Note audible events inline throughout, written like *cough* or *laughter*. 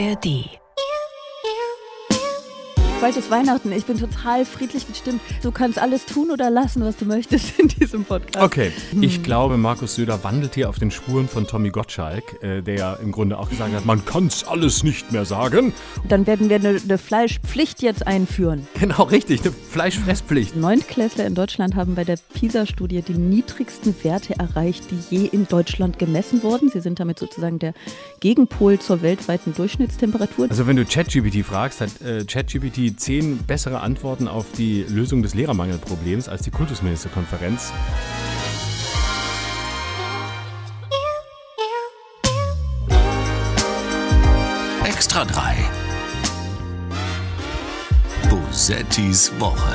ARD Bald ist Weihnachten. Ich bin total friedlich gestimmt. Du kannst alles tun oder lassen, was du möchtest in diesem Podcast. Okay, hm. ich glaube, Markus Söder wandelt hier auf den Spuren von Tommy Gottschalk, äh, der ja im Grunde auch gesagt hat, man kann es alles nicht mehr sagen. Dann werden wir eine ne Fleischpflicht jetzt einführen. Genau, richtig, eine Fleischfresspflicht. Neuntklässler in Deutschland haben bei der PISA-Studie die niedrigsten Werte erreicht, die je in Deutschland gemessen wurden. Sie sind damit sozusagen der Gegenpol zur weltweiten Durchschnittstemperatur. Also wenn du ChatGPT fragst, hat äh, ChatGPT irgendwie zehn bessere Antworten auf die Lösung des Lehrermangelproblems als die Kultusministerkonferenz. Extra 3. Bosettis Woche.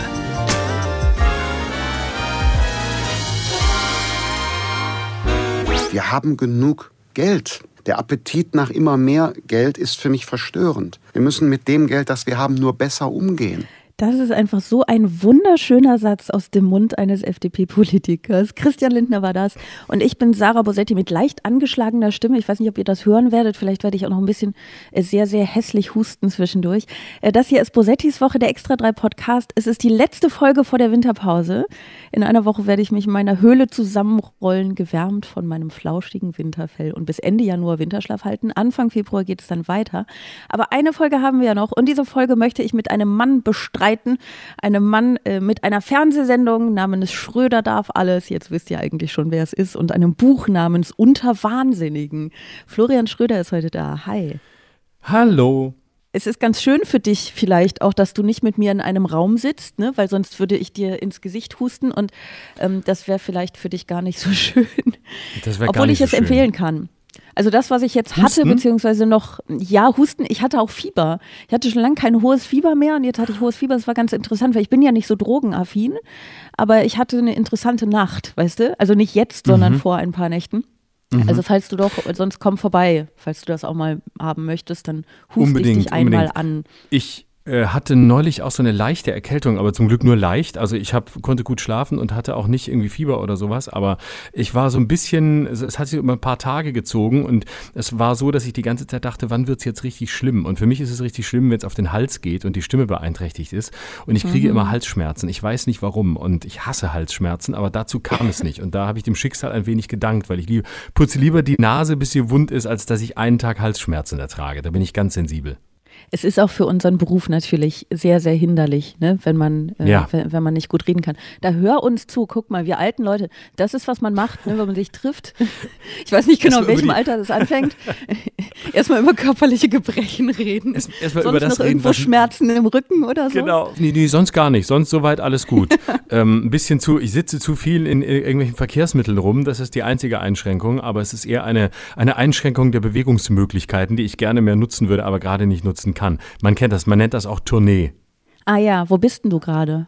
Wir haben genug Geld. Der Appetit nach immer mehr Geld ist für mich verstörend. Wir müssen mit dem Geld, das wir haben, nur besser umgehen. Das ist einfach so ein wunderschöner Satz aus dem Mund eines FDP-Politikers. Christian Lindner war das. Und ich bin Sarah Bosetti mit leicht angeschlagener Stimme. Ich weiß nicht, ob ihr das hören werdet. Vielleicht werde ich auch noch ein bisschen äh, sehr, sehr hässlich husten zwischendurch. Äh, das hier ist Bosettis Woche, der Extra 3 Podcast. Es ist die letzte Folge vor der Winterpause. In einer Woche werde ich mich in meiner Höhle zusammenrollen, gewärmt von meinem flauschigen Winterfell und bis Ende Januar Winterschlaf halten. Anfang Februar geht es dann weiter. Aber eine Folge haben wir ja noch und diese Folge möchte ich mit einem Mann bestreiten streiten, einem Mann äh, mit einer Fernsehsendung namens Schröder darf alles, jetzt wisst ihr eigentlich schon, wer es ist, und einem Buch namens Unterwahnsinnigen. Florian Schröder ist heute da. Hi. Hallo es ist ganz schön für dich vielleicht auch, dass du nicht mit mir in einem Raum sitzt, ne? weil sonst würde ich dir ins Gesicht husten und ähm, das wäre vielleicht für dich gar nicht so *laughs* schön. Das Obwohl gar nicht ich so es schön. empfehlen kann. Also das, was ich jetzt hatte, beziehungsweise noch, ja, Husten, ich hatte auch Fieber. Ich hatte schon lange kein hohes Fieber mehr und jetzt hatte ich hohes Fieber. Das war ganz interessant, weil ich bin ja nicht so drogenaffin, aber ich hatte eine interessante Nacht, weißt du? Also nicht jetzt, sondern mhm. vor ein paar Nächten. Mhm. Also falls du doch, sonst komm vorbei, falls du das auch mal haben möchtest, dann hust ich dich einmal unbedingt. an. Ich, äh, hatte neulich auch so eine leichte Erkältung, aber zum Glück nur leicht. Also ich hab, konnte gut schlafen und hatte auch nicht irgendwie Fieber oder sowas, aber ich war so ein bisschen, es hat sich über ein paar Tage gezogen und es war so, dass ich die ganze Zeit dachte, wann wird's jetzt richtig schlimm? Und für mich ist es richtig schlimm, wenn es auf den Hals geht und die Stimme beeinträchtigt ist und ich kriege mhm. immer Halsschmerzen. Ich weiß nicht warum und ich hasse Halsschmerzen, aber dazu kam es nicht und da habe ich dem Schicksal ein wenig gedankt, weil ich lieb, putze lieber die Nase, bis sie wund ist, als dass ich einen Tag Halsschmerzen ertrage. Da bin ich ganz sensibel es ist auch für unseren Beruf natürlich sehr, sehr hinderlich, ne? wenn, man, äh, ja. wenn, wenn, man nicht gut reden kann. Da hör uns zu, guck mal, wir alten Leute, das ist, was man macht, ne? wenn man sich trifft. Ich weiß nicht genau, in welchem Alter das anfängt. *laughs* erstmal über körperliche Gebrechen reden. Erstmal erst über das noch reden, irgendwo Schmerzen im Rücken oder so. Genau. Nee, nee, sonst gar nicht. Sonst soweit alles gut. *laughs* ähm, ein bisschen zu, ich sitze zu viel in, in irgendwelchen Verkehrsmitteln rum, das ist die einzige Einschränkung, aber es ist eher eine, eine Einschränkung der Bewegungsmöglichkeiten, die ich gerne mehr nutzen würde, aber gerade nicht nutzen kann. Man kennt das, man nennt das auch Tournee. Ah ja, wo bist denn du gerade?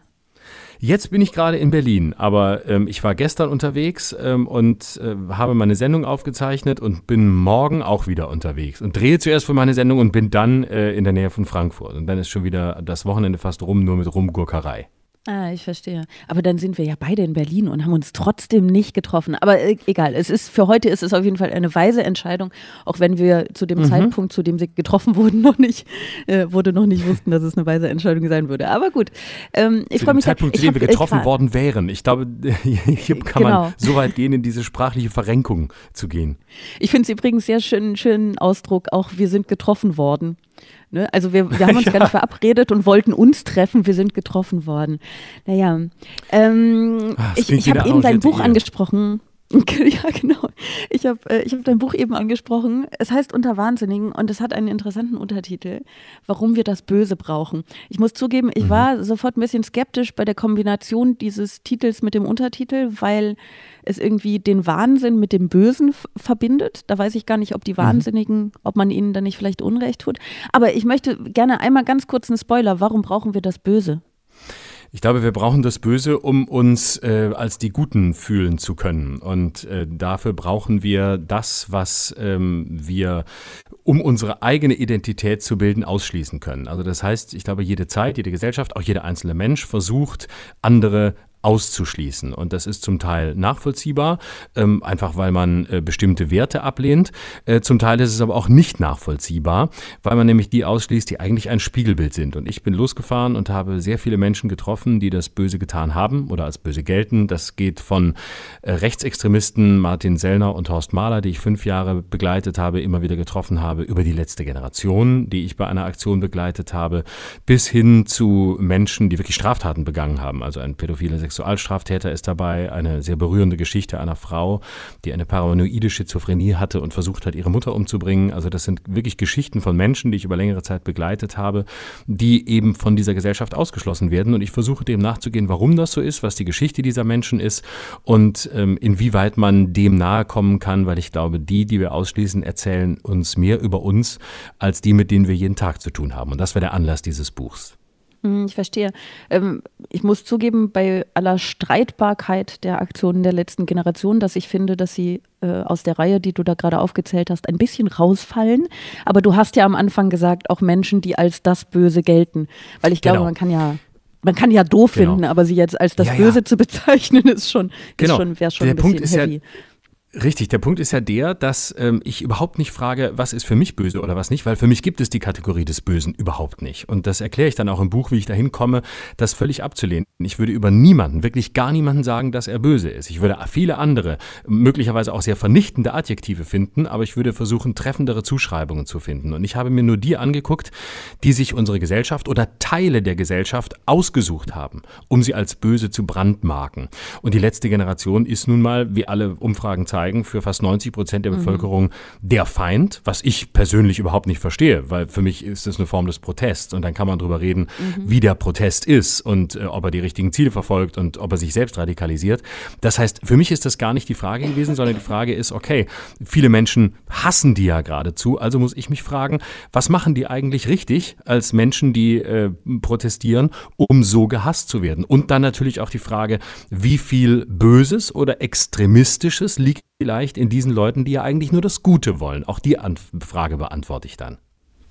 Jetzt bin ich gerade in Berlin, aber ähm, ich war gestern unterwegs ähm, und äh, habe meine Sendung aufgezeichnet und bin morgen auch wieder unterwegs und drehe zuerst für meine Sendung und bin dann äh, in der Nähe von Frankfurt. Und dann ist schon wieder das Wochenende fast rum, nur mit Rumgurkerei. Ah, ich verstehe. Aber dann sind wir ja beide in Berlin und haben uns trotzdem nicht getroffen. Aber äh, egal, es ist für heute ist es auf jeden Fall eine weise Entscheidung, auch wenn wir zu dem mhm. Zeitpunkt, zu dem sie getroffen *laughs* wurden, noch nicht äh, wurde noch nicht wussten, dass es eine weise Entscheidung sein würde. Aber gut, ähm, ich freue mich. Zu dem Zeitpunkt, zu dem wir äh, getroffen worden wären. Ich glaube, *laughs* hier äh, kann genau. man so weit gehen, in diese sprachliche Verrenkung zu gehen. Ich finde es übrigens sehr schön, schönen Ausdruck. Auch wir sind getroffen worden. Ne? Also wir, wir *laughs* haben uns ja. gar nicht verabredet und wollten uns treffen, wir sind getroffen worden. Naja, ähm, Ach, ich, ich habe eben dein Buch Ehe. angesprochen. *laughs* Ja, genau. Ich habe äh, hab dein Buch eben angesprochen. Es heißt Unter Wahnsinnigen und es hat einen interessanten Untertitel, warum wir das Böse brauchen. Ich muss zugeben, ich mhm. war sofort ein bisschen skeptisch bei der Kombination dieses Titels mit dem Untertitel, weil es irgendwie den Wahnsinn mit dem Bösen verbindet. Da weiß ich gar nicht, ob die mhm. Wahnsinnigen, ob man ihnen da nicht vielleicht Unrecht tut. Aber ich möchte gerne einmal ganz kurz einen Spoiler. Warum brauchen wir das Böse? Ich glaube, wir brauchen das Böse, um uns äh, als die Guten fühlen zu können. Und äh, dafür brauchen wir das, was ähm, wir, um unsere eigene Identität zu bilden, ausschließen können. Also das heißt, ich glaube, jede Zeit, jede Gesellschaft, auch jeder einzelne Mensch versucht, andere auszuschließen. Und das ist zum Teil nachvollziehbar, ähm, einfach weil man äh, bestimmte Werte ablehnt. Äh, zum Teil ist es aber auch nicht nachvollziehbar, weil man nämlich die ausschließt, die eigentlich ein Spiegelbild sind. Und ich bin losgefahren und habe sehr viele Menschen getroffen, die das Böse getan haben oder als böse gelten. Das geht von äh, Rechtsextremisten Martin Sellner und Horst Mahler, die ich fünf Jahre begleitet habe, immer wieder getroffen habe, über die letzte Generation, die ich bei einer Aktion begleitet habe, bis hin zu Menschen, die wirklich Straftaten begangen haben. Also ein pädophiler Sexualstraftäter ist dabei, eine sehr berührende Geschichte einer Frau, die eine paranoide Schizophrenie hatte und versucht hat, ihre Mutter umzubringen. Also das sind wirklich Geschichten von Menschen, die ich über längere Zeit begleitet habe, die eben von dieser Gesellschaft ausgeschlossen werden. Und ich versuche dem nachzugehen, warum das so ist, was die Geschichte dieser Menschen ist und ähm, inwieweit man dem nahe kommen kann, weil ich glaube, die, die wir ausschließen, erzählen uns mehr über uns als die, mit denen wir jeden Tag zu tun haben. Und das war der Anlass dieses Buchs. Hm, ich verstehe. Ähm, ich muss zugeben, bei aller Streitbarkeit der Aktionen der letzten Generation, dass ich finde, dass sie äh, aus der Reihe, die du da gerade aufgezählt hast, ein bisschen rausfallen. Aber du hast ja am Anfang gesagt, auch Menschen, die als das Böse gelten. Weil ich glaube, genau. man kann ja man kann ja doof genau. finden, aber sie jetzt als das ja, Böse ja. zu bezeichnen, *laughs* ist schon, genau. schon wäre schon der ein bisschen Punkt ist heavy. Ja, Richtig, der Punkt ist ja der, dass ähm, ich überhaupt nicht frage, was ist für mich böse oder was nicht, weil für mich gibt es die Kategorie des Bösen überhaupt nicht. Und das erkläre ich dann auch im Buch, wie ich dahin komme, das völlig abzulehnen. Ich würde über niemanden, wirklich gar niemanden sagen, dass er böse ist. Ich würde viele andere, möglicherweise auch sehr vernichtende Adjektive finden, aber ich würde versuchen, treffendere Zuschreibungen zu finden. Und ich habe mir nur die angeguckt, die sich unsere Gesellschaft oder Teile der Gesellschaft ausgesucht haben, um sie als böse zu brandmarken. Und die letzte Generation ist nun mal, wie alle Umfragen zeigen, zeigen, für fast 90 Prozent der mhm. Bevölkerung mhm. der Feind, was ich persönlich überhaupt nicht verstehe, weil für mich ist das eine Form des Protests und dann kann man darüber reden, mhm. wie der Protest ist und äh, ob er die richtigen Ziele verfolgt und ob er sich selbst radikalisiert. Das heißt, für mich ist das gar nicht die Frage gewesen, sondern die Frage ist, okay, viele Menschen hassen die ja geradezu, also muss ich mich fragen, was machen die eigentlich richtig als Menschen, die äh, protestieren, um so gehasst zu werden? Und dann natürlich auch die Frage, wie viel Böses oder Extremistisches liegt vielleicht in diesen Leuten, die ja eigentlich nur das Gute wollen? Auch die Frage beantworte ich dann.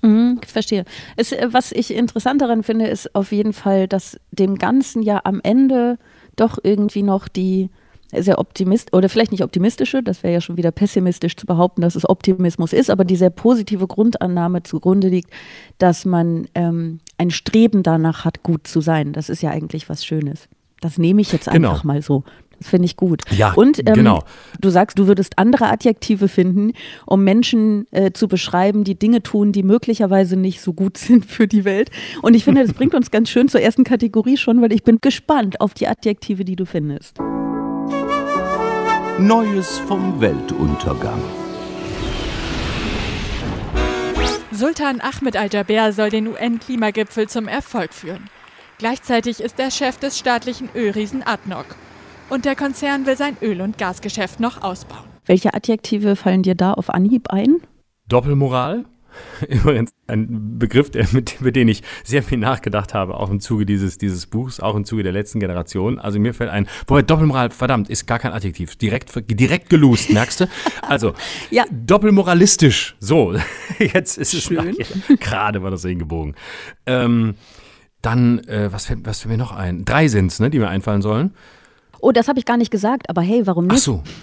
Mhm, verstehe. Es, äh, was ich interessant daran finde, ist auf jeden Fall, dass dem Ganzen ja am Ende doch irgendwie noch die sehr optimist oder vielleicht nicht optimistische, das wäre ja schon wieder pessimistisch zu behaupten, dass es Optimismus ist, aber die sehr positive Grundannahme zugrunde liegt, dass man ähm, ein Streben danach hat, gut zu sein. Das ist ja eigentlich was Schönes. Das nehme ich jetzt genau. einfach mal so. Finde ich gut. Ja, und ähm, genau. du sagst, du würdest andere Adjektive finden, um Menschen äh, zu beschreiben, die Dinge tun, die möglicherweise nicht so gut *laughs* sind für die Welt. Und ich finde, das bringt uns ganz schön zur ersten Kategorie schon, weil ich bin gespannt auf die Adjektive, die du findest. Neues vom Weltuntergang. Sultan Ahmed al-Jaber soll den UN-Klimagipfel zum Erfolg führen. Gleichzeitig ist er Chef des staatlichen Ölriesen ADNOC und der Konzern will sein Öl- und Gasgeschäft noch ausbauen. Welche Adjektive fallen dir da auf Anhieb ein? Doppelmoral. *laughs* Übrigens ein Begriff, der, mit, mit dem ich sehr viel nachgedacht habe, auch im Zuge dieses, dieses Buchs, auch im Zuge der letzten Generation. Also mir fällt ein, wobei Doppelmoral, verdammt, ist gar kein Adjektiv. Direkt, direkt gelost, merkst du? *laughs* Also, ja. doppelmoralistisch. So, *laughs* jetzt ist es Schön. gerade war das hingebogen. Ähm, dann, äh, was, fällt, was fällt mir noch ein? Drei sind es, ne, die mir einfallen sollen. Oh, das habe ich gar nicht gesagt, aber hey, warum nicht? Ach so. *laughs*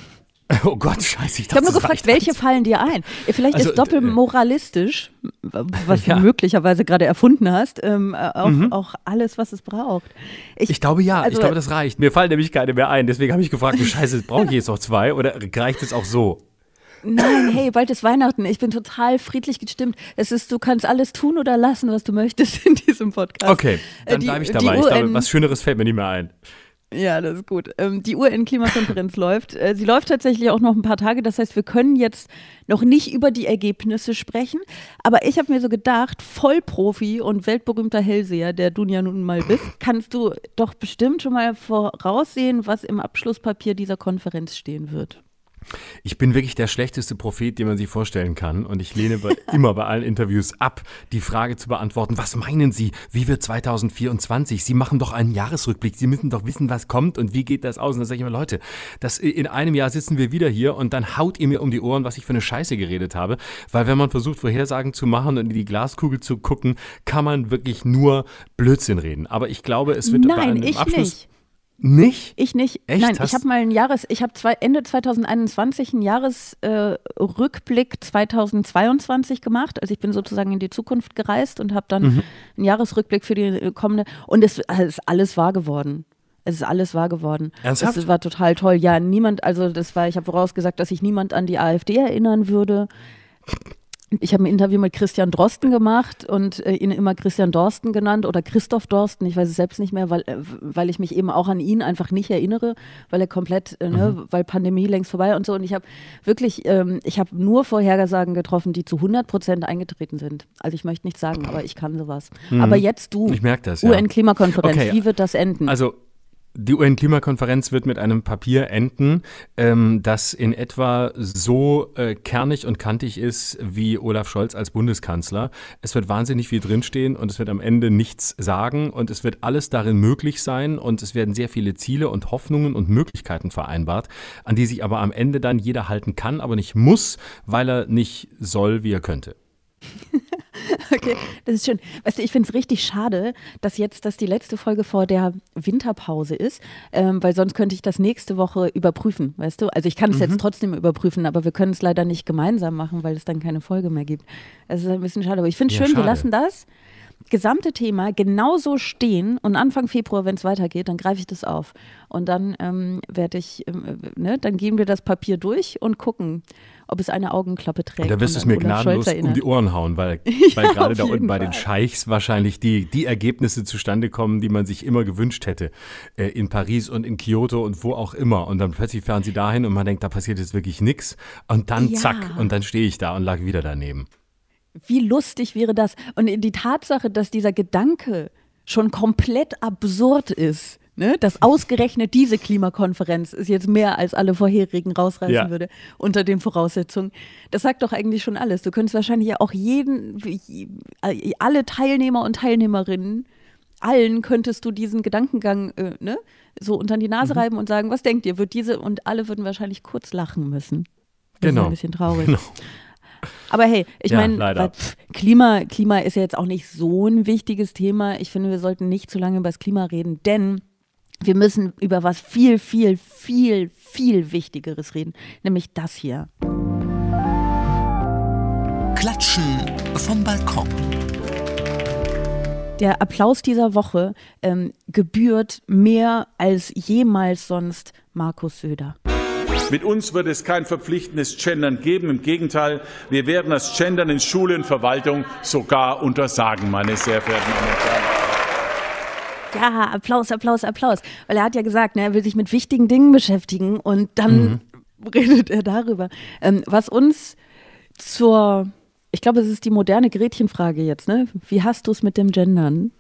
Oh Gott, scheiße, ich, ich habe nur gefragt, welche eins. fallen dir ein? Vielleicht also, ist doppelmoralistisch, äh, was ja. du möglicherweise gerade erfunden hast, ähm, äh, auch, mhm. auch, alles, was es braucht. Ich, ich glaube ja, also, ich glaube, das reicht. Mir fallen nämlich keine mehr ein. Deswegen habe ich gefragt, du scheiße, brauche ich jetzt noch zwei oder reicht es auch so? Nein, hey, bald ist Weihnachten. Ich bin total friedlich gestimmt. Es ist, du kannst alles tun oder lassen, was du möchtest in diesem Podcast. Okay, dann äh, bleibe ich dabei. Ich glaube, was Schöneres fällt mir nicht mehr ein. Ja, das ist gut. Ähm, die UN-Klimakonferenz *laughs* läuft. Äh, sie läuft tatsächlich auch noch ein paar Tage. Das heißt, wir können jetzt noch nicht über die Ergebnisse sprechen. Aber ich habe mir so gedacht, Vollprofi und weltberühmter Hellseher, der du ja nun mal bist, kannst du doch bestimmt schon mal voraussehen, was im Abschlusspapier dieser Konferenz stehen wird. Ich bin wirklich der schlechteste Prophet, den man sich vorstellen kann. Und ich lehne bei, *laughs* immer bei allen Interviews ab, die Frage zu beantworten, was meinen Sie, wie wird 2024? Sie machen doch einen Jahresrückblick. Sie müssen doch wissen, was kommt und wie geht das aus. Und dann sage ich immer, Leute, das, in einem Jahr sitzen wir wieder hier und dann haut ihr mir um die Ohren, was ich für eine Scheiße geredet habe. Weil wenn man versucht, Vorhersagen zu machen und in die Glaskugel zu gucken, kann man wirklich nur Blödsinn reden. Aber ich glaube, es wird Nein, bei einem ich Abschluss... Nicht. Nicht? Ich nicht. Echt? Nein, Hast ich habe mal ein Jahres, ich habe Ende 2021 einen Jahresrückblick äh, 2022 gemacht. Also ich bin sozusagen in die Zukunft gereist und habe dann mhm. einen Jahresrückblick für die kommende. Und es, es ist alles wahr geworden. Es ist alles wahr geworden. Ernsthaft? Es war total toll. Ja, niemand, also das war, ich habe vorausgesagt, dass sich niemand an die AfD erinnern würde. Ich habe ein Interview mit Christian Drosten gemacht und äh, ihn immer Christian Dorsten genannt oder Christoph Dorsten. Ich weiß es selbst nicht mehr, weil, äh, weil ich mich eben auch an ihn einfach nicht erinnere, weil er komplett, äh, ne, mhm. ne, weil Pandemie längst vorbei und so. Und ich habe wirklich, ähm, ich habe nur Vorhersagen getroffen, die zu 100 Prozent eingetreten sind. Also ich möchte nichts sagen, aber ich kann sowas. Mhm. Aber jetzt du. Ich merke Ja. UN-Klimakonferenz. Okay. Wie wird das enden? Also die UN-Klimakonferenz wird mit einem Papier enden, ähm, das in etwa so äh, kernig und kantig ist wie Olaf Scholz als Bundeskanzler. Es wird wahnsinnig viel drinstehen und es wird am Ende nichts sagen und es wird alles darin möglich sein und es werden sehr viele Ziele und Hoffnungen und Möglichkeiten vereinbart, an die sich aber am Ende dann jeder halten kann, aber nicht muss, weil er nicht soll, wie er könnte. *laughs* Okay, das ist schön. Weißt du, ich finde es richtig schade, dass jetzt das die letzte Folge vor der Winterpause ist, ähm, weil sonst könnte ich das nächste Woche überprüfen, weißt du? Also ich kann es mhm. jetzt trotzdem überprüfen, aber wir können es leider nicht gemeinsam machen, weil es dann keine Folge mehr gibt. Das ist ein bisschen schade, aber ich finde es ja, schön, schade. wir lassen das gesamte Thema genauso stehen und Anfang Februar, wenn es weitergeht, dann greife ich das auf. Und dann ähm, werde ich, ähm, äh, ne, dann gehen wir das Papier durch und gucken, ob es eine Augenklappe trägt. Und da wirst du es mir gnadenlos um die Ohren hauen, weil, *laughs* weil ja, gerade da unten bei den Scheichs wahrscheinlich die, die Ergebnisse zustande kommen, die man sich immer gewünscht hätte. Äh, in Paris und in Kyoto und wo auch immer. Und dann plötzlich fahren sie dahin und man denkt, da passiert jetzt wirklich nichts. Und dann ja. zack, und dann stehe ich da und lag wieder daneben. Wie lustig wäre das? Und die Tatsache, dass dieser Gedanke schon komplett absurd ist, Ne, dass ausgerechnet diese Klimakonferenz ist jetzt mehr als alle vorherigen rausreißen ja. würde unter den Voraussetzungen. Das sagt doch eigentlich schon alles. Du könntest wahrscheinlich ja auch jeden, alle Teilnehmer und Teilnehmerinnen, allen könntest du diesen Gedankengang äh, ne, so unter die Nase mhm. reiben und sagen, was denkt ihr, wird diese und alle würden wahrscheinlich kurz lachen müssen. Das genau. ist ein genau. bisschen traurig. Genau. Aber hey, ich ja, meine, Klima, Klima ist ja jetzt auch nicht so ein wichtiges Thema. Ich finde, wir sollten nicht zu lange über das Klima reden, denn wir müssen über was viel, viel, viel, viel Wichtigeres reden, nämlich das hier. Klatschen vom Balkon. Der Applaus dieser Woche ähm, gebührt mehr als jemals sonst Markus Söder. Mit uns wird es kein verpflichtendes Gendern geben. Im Gegenteil, wir werden das Gendern in Schule und Verwaltung sogar untersagen, meine sehr verehrten Damen und Herren ja, Applaus, Applaus, Applaus. Weil er hat ja gesagt, ne, er will sich mit wichtigen Dingen beschäftigen und dann mhm. *laughs* redet er darüber. Ähm, was uns zur, ich glaube, es ist die moderne Gretchenfrage jetzt, ne? Wie hast du es mit dem Gendern?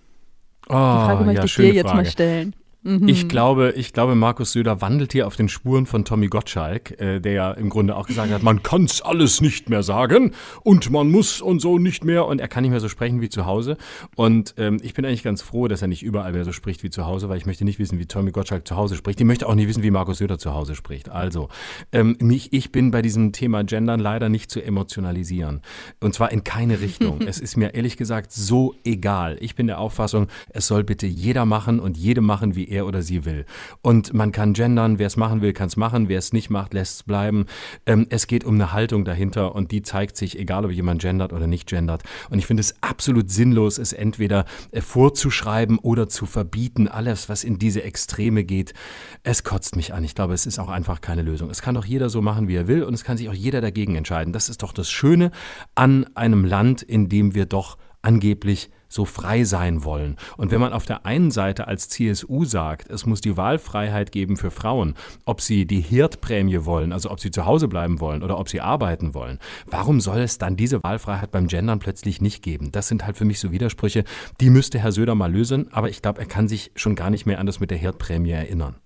Oh, die ah, Frage möchte ja, ich dir jetzt Frage. mal stellen. Mhm. Ich glaube, ich glaube, Markus Söder wandelt hier auf den Spuren von Tommy Gottschalk, äh, der ja im Grunde auch gesagt hat, man kann es alles nicht mehr sagen und man muss und so nicht mehr und er kann nicht mehr so sprechen wie zu Hause. Und ähm, ich bin eigentlich ganz froh, dass er nicht überall mehr so spricht wie zu Hause, weil ich möchte nicht wissen, wie Tommy Gottschalk zu Hause spricht. Ich möchte auch nicht wissen, wie Markus Söder zu Hause spricht. Also, ähm, nicht, ich bin bei diesem Thema Gendern leider nicht zu emotionalisieren. Und zwar in keine Richtung. *laughs* es ist mir ehrlich gesagt so egal. Ich bin der Auffassung, es soll bitte jeder machen und jede machen, wie er er oder sie will. Und man kann gendern, wer es machen will, kann es machen, wer es nicht macht, lässt es bleiben. Ähm, es geht um eine Haltung dahinter und die zeigt sich, egal ob jemand gendert oder nicht gendert. Und ich finde es absolut sinnlos, es entweder äh, vorzuschreiben oder zu verbieten. Alles, was in diese Extreme geht, es kotzt mich an. Ich glaube, es ist auch einfach keine Lösung. Es kann doch jeder so machen, wie er will und es kann sich auch jeder dagegen entscheiden. Das ist doch das Schöne an einem Land, in dem wir doch angeblich so frei sein wollen. Und wenn man auf der einen Seite als CSU sagt, es muss die Wahlfreiheit geben für Frauen, ob sie die Hirtprämie wollen, also ob sie zu Hause bleiben wollen oder ob sie arbeiten wollen, warum soll es dann diese Wahlfreiheit beim Gendern plötzlich nicht geben? Das sind halt für mich so Widersprüche, die müsste Herr Söder mal lösen, aber ich glaube, er kann sich schon gar nicht mehr an das mit der Hirtprämie erinnern.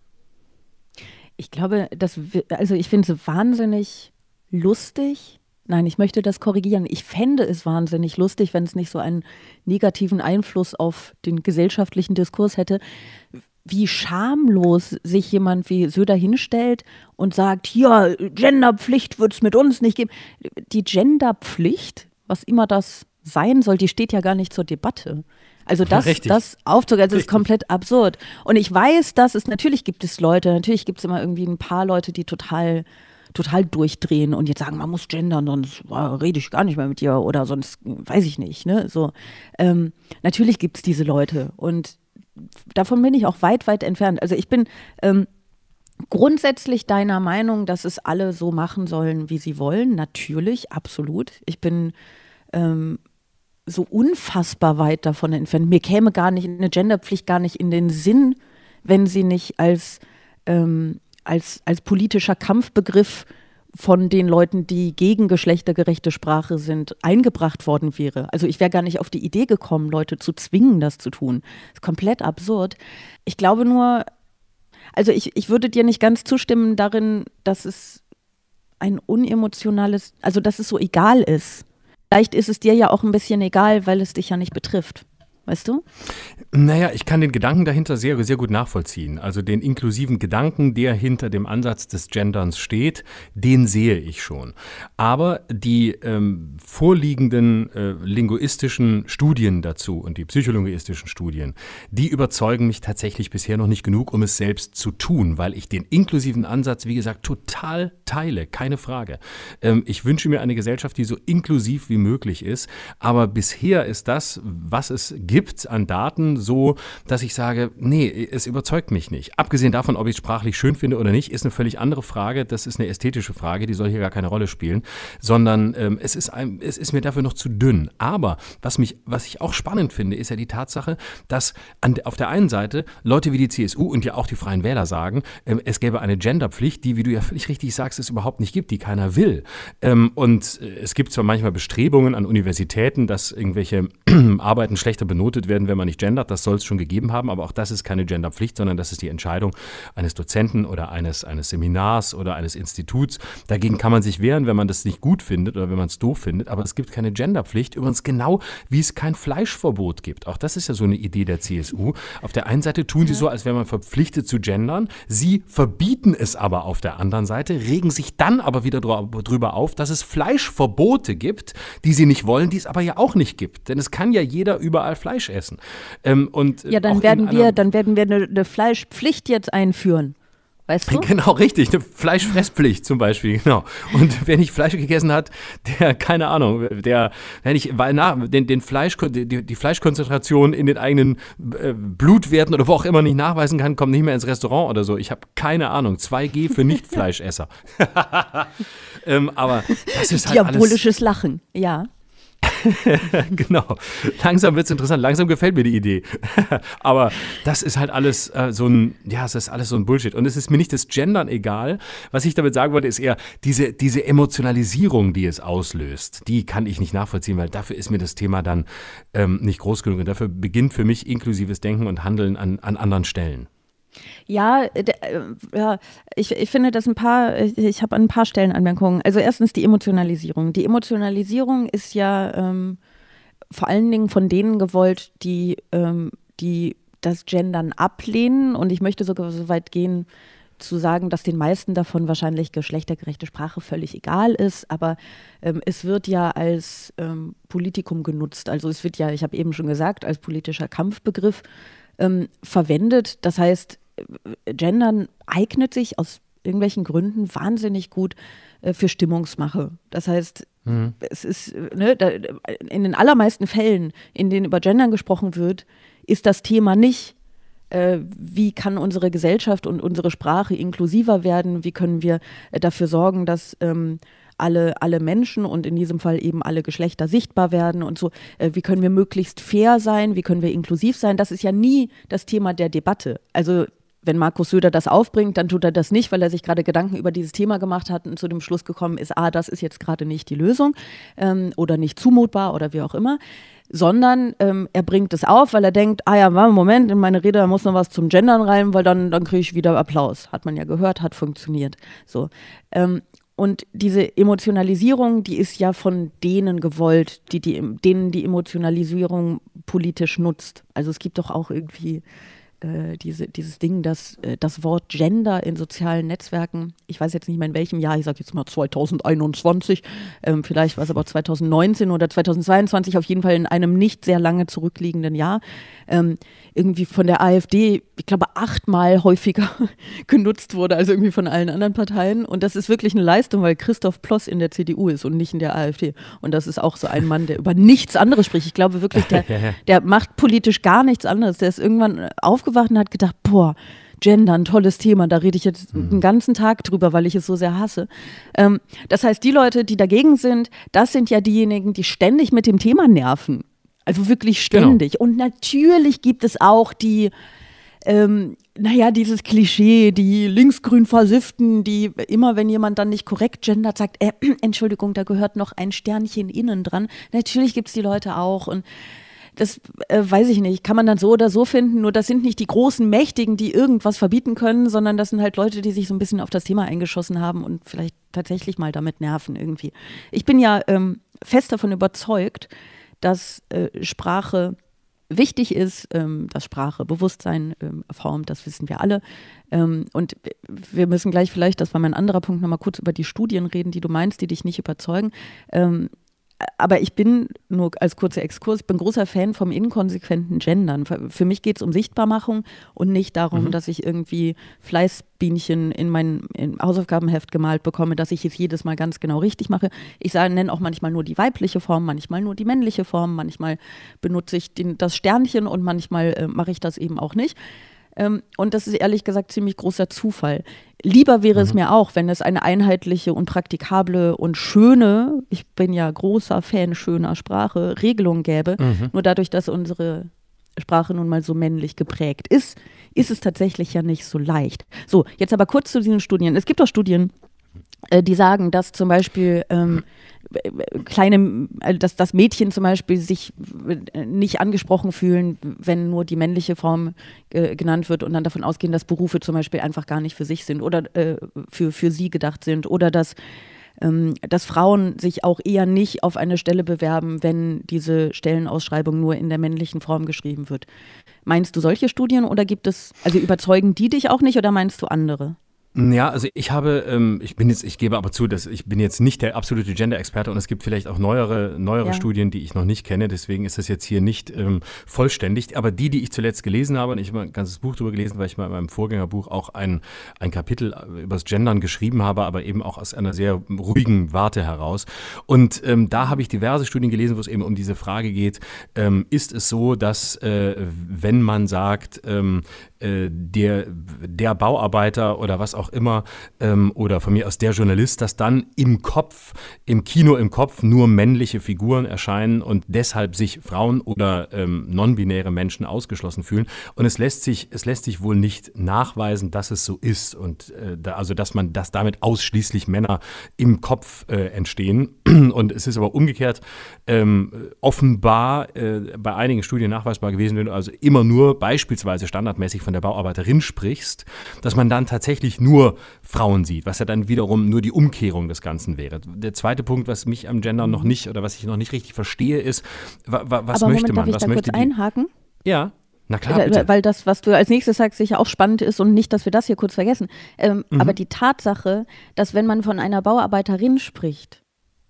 Ich glaube, das, also ich finde es wahnsinnig lustig, Nein, ich möchte das korrigieren. Ich fände es wahnsinnig lustig, wenn es nicht so einen negativen Einfluss auf den gesellschaftlichen Diskurs hätte, wie schamlos sich jemand wie Söder hinstellt und sagt, ja, Genderpflicht wird es mit uns nicht geben. Die Genderpflicht, was immer das sein soll, die steht ja gar nicht zur Debatte. Also das, Richtig. das aufzugehen, also das ist komplett absurd. Und ich weiß, dass es, natürlich gibt es Leute, natürlich gibt es immer irgendwie ein paar Leute, die total total durchdrehen und jetzt sagen, man muss gendern, sonst äh, rede ich gar nicht mehr mit dir oder sonst weiß ich nicht. Ne? So, ähm, natürlich gibt es diese Leute und davon bin ich auch weit, weit entfernt. Also ich bin ähm, grundsätzlich deiner Meinung, dass es alle so machen sollen, wie sie wollen. Natürlich, absolut. Ich bin ähm, so unfassbar weit davon entfernt. Mir käme gar nicht eine Genderpflicht gar nicht in den Sinn, wenn sie nicht als ähm, als, als politischer Kampfbegriff von den Leuten, die gegen geschlechtergerechte Sprache sind, eingebracht worden wäre. Also ich wäre gar nicht auf die Idee gekommen, Leute zu zwingen, das zu tun. Das ist komplett absurd. Ich glaube nur, also ich, ich würde dir nicht ganz zustimmen darin, dass es ein unemotionales, also dass es so egal ist. Vielleicht ist es dir ja auch ein bisschen egal, weil es dich ja nicht betrifft weißt du? Naja, ich kann den Gedanken dahinter sehr, sehr gut nachvollziehen. Also den inklusiven Gedanken, der hinter dem Ansatz des Genderns steht, den sehe ich schon. Aber die ähm, vorliegenden äh, linguistischen Studien dazu und die psycholinguistischen Studien, die überzeugen mich tatsächlich bisher noch nicht genug, um es selbst zu tun, weil ich den inklusiven Ansatz, wie gesagt, total teile, keine Frage. Ähm, ich wünsche mir eine Gesellschaft, die so inklusiv wie möglich ist, aber bisher ist das, was es gibt, gibt an Daten so, dass ich sage, nee, es überzeugt mich nicht. Abgesehen davon, ob ich es sprachlich schön finde oder nicht, ist eine völlig andere Frage. Das ist eine ästhetische Frage, die soll hier gar keine Rolle spielen, sondern ähm, es, ist ein, es ist mir dafür noch zu dünn. Aber was, mich, was ich auch spannend finde, ist ja die Tatsache, dass an, auf der einen Seite Leute wie die CSU und ja auch die Freien Wähler sagen, ähm, es gäbe eine Genderpflicht, die, wie du ja völlig richtig sagst, es überhaupt nicht gibt, die keiner will. Ähm, und äh, es gibt zwar manchmal Bestrebungen an Universitäten, dass irgendwelche *clears throat* Arbeiten schlechter benutzt benotet werden, wenn man nicht gendert. Das soll es schon gegeben haben, aber auch das ist keine Genderpflicht, sondern das ist die Entscheidung eines Dozenten oder eines, eines Seminars oder eines Instituts. Dagegen kann man sich wehren, wenn man das nicht gut findet oder wenn man es doof findet, aber es gibt keine Genderpflicht. Übrigens genau, wie es kein Fleischverbot gibt. Auch das ist ja so eine Idee der CSU. Auf der einen Seite tun sie so, als wäre man verpflichtet zu gendern. Sie verbieten es aber auf der anderen Seite, regen sich dann aber wieder darüber auf, dass es Fleischverbote gibt, die sie nicht wollen, die es aber ja auch nicht gibt. Denn es kann ja jeder überall Fleisch Fleisch essen. Ähm, und äh, ja, dann werden, wir, dann werden wir eine, eine Fleischpflicht jetzt einführen. Weißt du? *laughs* Genau, richtig. Eine Fleischfresspflicht zum Beispiel, genau. Und wer nicht Fleisch gegessen hat, der, keine Ahnung, der, wenn ich, weil nach, den, den Fleisch, die, die, Fleischkonzentration in den eigenen äh, Blutwerten oder wo auch immer nicht nachweisen kann, kommt nicht mehr ins Restaurant oder so. Ich habe keine Ahnung. 2G für Nichtfleischesser. *laughs* ähm, aber das ist halt Diabolisches alles, Lachen, ja. *laughs* genau. Langsam wird es interessant. Langsam gefällt mir die Idee. *laughs* Aber das ist halt alles äh, so ein, ja, es ist alles so ein Bullshit. Und es ist mir nicht das Gendern egal. Was ich damit sagen wollte, ist eher diese, diese Emotionalisierung, die es auslöst. Die kann ich nicht nachvollziehen, weil dafür ist mir das Thema dann ähm, nicht groß genug. Und dafür beginnt für mich inklusives Denken und Handeln an, an anderen Stellen. Ja, äh, äh, ja ich, ich finde, dass ein paar, ich, habe an ein paar Stellen Anmerkungen. Also erstens die Emotionalisierung. Die Emotionalisierung ist ja ähm, vor allen Dingen von denen gewollt, die, ähm, die das Gendern ablehnen. Und ich möchte sogar so weit gehen, zu sagen, dass den meisten davon wahrscheinlich geschlechtergerechte Sprache völlig egal ist, aber ähm, es wird ja als ähm, Politikum genutzt. Also es wird ja, ich habe eben schon gesagt, als politischer Kampfbegriff ähm, verwendet. Das heißt, Gendern eignet sich aus irgendwelchen Gründen wahnsinnig gut äh, für Stimmungsmache. Das heißt, mhm. es ist ne, da, in den allermeisten Fällen, in denen über Gendern gesprochen wird, ist das Thema nicht, äh, wie kann unsere Gesellschaft und unsere Sprache inklusiver werden, wie können wir äh, dafür sorgen, dass ähm, alle, alle Menschen und in diesem Fall eben alle Geschlechter sichtbar werden und so, äh, wie können wir möglichst fair sein, wie können wir inklusiv sein, das ist ja nie das Thema der Debatte. Also wenn Markus Söder das aufbringt, dann tut er das nicht, weil er sich gerade Gedanken über dieses Thema gemacht hat und zu dem Schluss gekommen ist, ah, das ist jetzt gerade nicht die Lösung ähm, oder nicht zumutbar oder wie auch immer, sondern ähm, er bringt es auf, weil er denkt, ah ja, Moment, in meine Rede muss noch was zum Gendern rein, weil dann, dann kriege ich wieder Applaus. Hat man ja gehört, hat funktioniert. So. Ähm, und diese Emotionalisierung, die ist ja von denen gewollt, die, die, denen die Emotionalisierung politisch nutzt. Also es gibt doch auch irgendwie äh, diese, dieses Ding, dass äh, das Wort Gender in sozialen Netzwerken, ich weiß jetzt nicht mehr in welchem Jahr, ich sage jetzt mal 2021, ähm, vielleicht war es aber 2019 oder 2022, auf jeden Fall in einem nicht sehr lange zurückliegenden Jahr, ähm, irgendwie von der AfD, ich glaube, achtmal häufiger *laughs* genutzt wurde als irgendwie von allen anderen Parteien. Und das ist wirklich eine Leistung, weil Christoph Ploss in der CDU ist und nicht in der AfD. Und das ist auch so ein Mann, der über nichts anderes spricht. Ich glaube wirklich, der, *laughs* der macht politisch gar nichts anderes. Der ist irgendwann aufgewacht und hat gedacht, boah, Gender, ein tolles Thema, da rede ich jetzt mhm. den ganzen Tag drüber, weil ich es so sehr hasse. Ähm, das heißt, die Leute, die dagegen sind, das sind ja diejenigen, die ständig mit dem Thema nerven. Also wirklich genau. ständig. Genau. Und natürlich gibt es auch die, ähm, naja, dieses Klischee, die linksgrün versiften, die immer, wenn jemand dann nicht korrekt gendert, sagt, äh, *clears throat* Entschuldigung, da gehört noch ein Sternchen innen dran. Natürlich gibt es die Leute auch und das äh, weiß ich nicht, kann man dann so oder so finden, nur das sind nicht die großen Mächtigen, die irgendwas verbieten können, sondern das sind halt Leute, die sich so ein bisschen auf das Thema eingeschossen haben und vielleicht tatsächlich mal damit nerven irgendwie. Ich bin ja ähm, fest davon überzeugt, dass äh, Sprache wichtig ist, ähm, dass Sprache Bewusstsein ähm, formt, das wissen wir alle. Ähm, und wir müssen gleich vielleicht, das war mein anderer Punkt, nochmal kurz über die Studien reden, die du meinst, die dich nicht überzeugen. Ähm, aber ich bin, nur als kurzer Exkurs, ich bin großer Fan vom inkonsequenten Gendern. Für mich geht es um Sichtbarmachung und nicht darum, mhm. dass ich irgendwie Fleißbienchen in mein in Hausaufgabenheft gemalt bekomme, dass ich es jedes Mal ganz genau richtig mache. Ich nenne auch manchmal nur die weibliche Form, manchmal nur die männliche Form, manchmal benutze ich den, das Sternchen und manchmal äh, mache ich das eben auch nicht. Ähm, und das ist ehrlich gesagt ziemlich großer Zufall. Lieber wäre mhm. es mir auch, wenn es eine einheitliche und praktikable und schöne, ich bin ja großer Fan schöner Sprache, Regelung gäbe. Mhm. Nur dadurch, dass unsere Sprache nun mal so männlich geprägt ist, ist es tatsächlich ja nicht so leicht. So, jetzt aber kurz zu diesen Studien. Es gibt auch Studien, äh, die sagen, dass zum Beispiel ähm, kleine, äh, dass, dass Mädchen zum Beispiel sich äh, nicht angesprochen fühlen, wenn nur die männliche Form äh, genannt wird und dann davon ausgehen, dass Berufe zum Beispiel einfach gar nicht für sich sind oder äh, für, für sie gedacht sind oder dass ähm, dass Frauen sich auch eher nicht auf eine Stelle bewerben, wenn diese Stellenausschreibung nur in der männlichen Form geschrieben wird. Meinst du solche Studien oder gibt es, also überzeugen die dich auch nicht oder meinst du andere? Ja, also ich habe, ähm, ich bin jetzt, ich gebe aber zu, dass ich bin jetzt nicht der absolute Gender-Experte und es gibt vielleicht auch neuere, neuere ja. Studien, die ich noch nicht kenne. Deswegen ist das jetzt hier nicht ähm, vollständig. Aber die, die ich zuletzt gelesen habe, und ich habe ein ganzes Buch darüber gelesen, weil ich mal in meinem Vorgängerbuch auch ein, ein Kapitel äh, übers Gendern geschrieben habe, aber eben auch aus einer sehr ruhigen Warte heraus. Und ähm, da habe ich diverse Studien gelesen, wo es eben um diese Frage geht, ähm, ist es so, dass äh, wenn man sagt, ähm, äh, der, der Bauarbeiter oder was auch immer ähm, oder von mir aus der Journalist, dass dann im Kopf, im Kino im Kopf nur männliche Figuren erscheinen und deshalb sich Frauen oder ähm, non-binäre Menschen ausgeschlossen fühlen. Und es lässt sich, es lässt sich wohl nicht nachweisen, dass es so ist und äh, da, also dass man, dass damit ausschließlich Männer im Kopf äh, entstehen. *clears throat* Und es ist aber umgekehrt ähm, offenbar äh, bei einigen Studien nachweisbar gewesen, wenn du also immer nur beispielsweise standardmäßig von der Bauarbeiterin sprichst, dass man dann tatsächlich nur Frauen sieht, was ja dann wiederum nur die Umkehrung des Ganzen wäre. Der zweite Punkt, was mich am Gender noch nicht oder was ich noch nicht richtig verstehe, ist, wa, wa, was Aber möchte Moment, man? Darf ich was da möchte kurz einhaken? Ja. Na klar, bitte. Weil das, was du als nächstes sagst, sicher auch spannend ist und nicht, dass wir das hier kurz vergessen. Ähm, mhm. Aber die Tatsache, dass wenn man von einer Bauarbeiterin spricht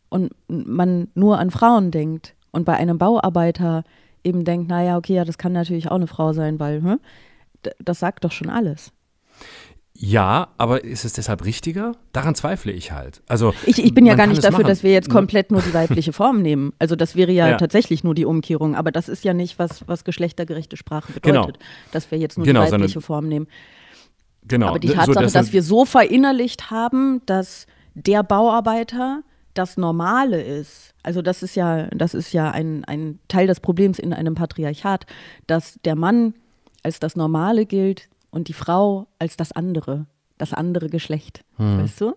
und man nur an Frauen denkt und bei einem Bauarbeiter eben denkt, naja, okay, ja, das kann natürlich auch eine Frau sein, weil, hm? das sagt doch schon alles. Ja, aber ist es deshalb richtiger? Daran zweifle ich halt. Also ich, ich bin ja gar nicht dafür, machen. dass wir jetzt komplett nur die weibliche Form *laughs* nehmen. Also das wäre ja, ja, tatsächlich nur die Umkehrung, aber das ist ja nicht, was, was geschlechtergerechte Sprache genau. bedeutet, genau. dass wir jetzt nur genau, die weibliche Form nehmen. Genau. Aber die Tatsache, so, dass, dass wir so verinnerlicht haben, dass der Bauarbeiter das Normale ist. Also das ist ja, das ist ja ein, ein Teil des Problems in einem Patriarchat, dass der Mann als das Normale gilt und die Frau als das andere, das andere Geschlecht. Hm. Weißt du?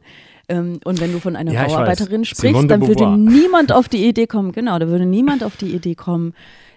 Ähm, und wenn du von einer ja, Bauarbeiterin sprichst, dann würde niemand *laughs* auf die Idee kommen, genau, da würde niemand auf die Idee kommen,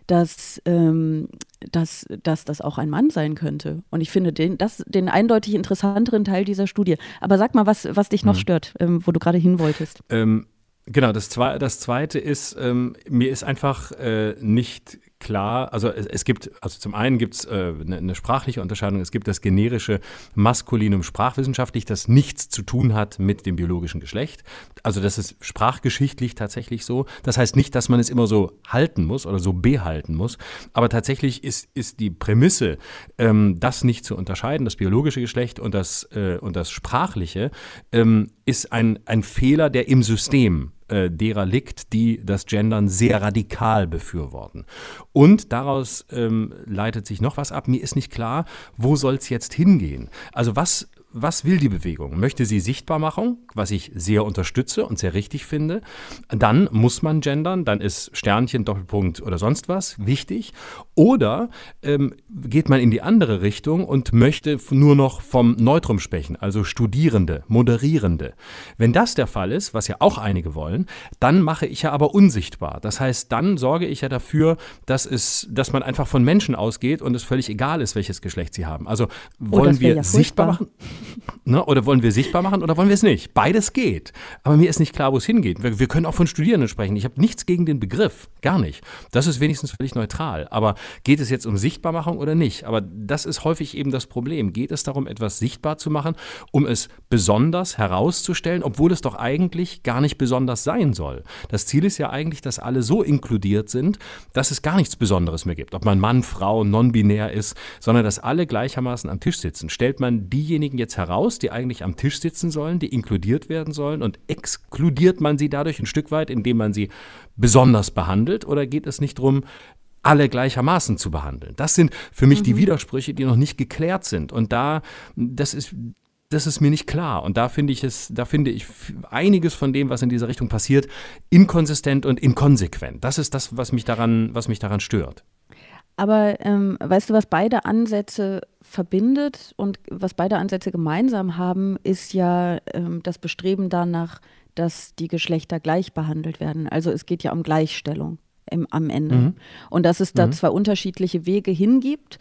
dass, ähm, dass, dass das auch ein Mann sein könnte. Und ich finde den, das, den eindeutig interessanteren Teil dieser Studie. Aber sag mal, was, was dich noch hm. stört, ähm, wo du gerade hin wolltest. Ähm, genau, das, Zwe das Zweite ist, ähm, mir ist einfach äh, nicht klar, also es, es gibt, also zum einen gibt es eine äh, ne, ne sprachliche Unterscheidung, es gibt das generische Maskulinum sprachwissenschaftlich, das nichts zu tun hat mit dem biologischen Geschlecht. Also das ist sprachgeschichtlich tatsächlich so. Das heißt nicht, dass man es immer so halten muss oder so behalten muss, aber tatsächlich ist, ist die Prämisse, ähm, das nicht zu unterscheiden, das biologische Geschlecht und das, äh, und das sprachliche, ähm, ist ein, ein Fehler, der im System äh, derer liegt, die das Gendern sehr radikal befürworten. Und daraus ähm, leitet sich noch was ab. Mir ist nicht klar, wo soll es jetzt hingehen? Also was was will die Bewegung? Möchte sie Sichtbarmachung, was ich sehr unterstütze und sehr richtig finde? Dann muss man gendern, dann ist Sternchen, Doppelpunkt oder sonst was wichtig. Oder ähm, geht man in die andere Richtung und möchte nur noch vom Neutrum sprechen, also Studierende, Moderierende. Wenn das der Fall ist, was ja auch einige wollen, dann mache ich ja aber unsichtbar. Das heißt, dann sorge ich ja dafür, dass, es, dass man einfach von Menschen ausgeht und es völlig egal ist, welches Geschlecht sie haben. Also oh, wollen oh, wir ja sichtbar machen? Ne? Oder wollen wir sichtbar machen oder wollen wir es nicht? Beides geht. Aber mir ist nicht klar, wo es hingeht. Wir, wir können auch von Studierenden sprechen. Ich habe nichts gegen den Begriff. Gar nicht. Das ist wenigstens völlig neutral. Aber geht es jetzt um Sichtbarmachung oder nicht? Aber das ist häufig eben das Problem. Geht es darum, etwas sichtbar zu machen, um es besonders herauszustellen, obwohl es doch eigentlich gar nicht besonders sein soll? Das Ziel ist ja eigentlich, dass alle so inkludiert sind, dass es gar nichts Besonderes mehr gibt. Ob man Mann, Frau, non-binär ist, sondern dass alle gleichermaßen am Tisch sitzen. Stellt man diejenigen jetzt jetzt heraus, die eigentlich am Tisch sitzen sollen, die inkludiert werden sollen und exkludiert man sie dadurch ein Stück weit, indem man sie besonders behandelt oder geht es nicht darum, alle gleichermaßen zu behandeln? Das sind für mich mhm. die Widersprüche, die noch nicht geklärt sind. Und da, das ist, das ist mir nicht klar. Und da finde ich es, da finde ich einiges von dem, was in dieser Richtung passiert, inkonsistent und inkonsequent. Das ist das, was mich daran, was mich daran stört. Aber ähm, weißt du, was beide Ansätze verbindet und was beide Ansätze gemeinsam haben, ist ja ähm, das Bestreben danach, dass die Geschlechter gleich behandelt werden. Also es geht ja um Gleichstellung im, am Ende. Mhm. Und dass es da mhm. zwei unterschiedliche Wege hingibt,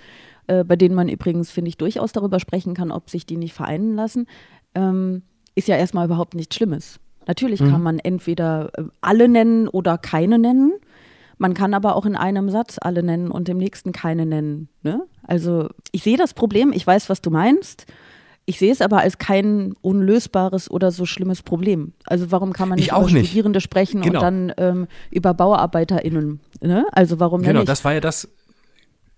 äh, bei denen man übrigens, finde ich, durchaus darüber sprechen kann, ob sich die nicht vereinen lassen, ähm, ist ja erstmal überhaupt nichts Schlimmes. Natürlich mhm. kann man entweder äh, alle nennen oder keine nennen. Man kann aber auch in einem Satz alle nennen und im nächsten keine nennen. Ne? Also ich sehe das Problem, ich weiß, was du meinst. Ich sehe es aber als kein unlösbares oder so schlimmes Problem. Also warum kann man nicht über nicht. Studierende sprechen genau. und dann ähm, über BauarbeiterInnen? Ne? Also warum Genau, das war ja das,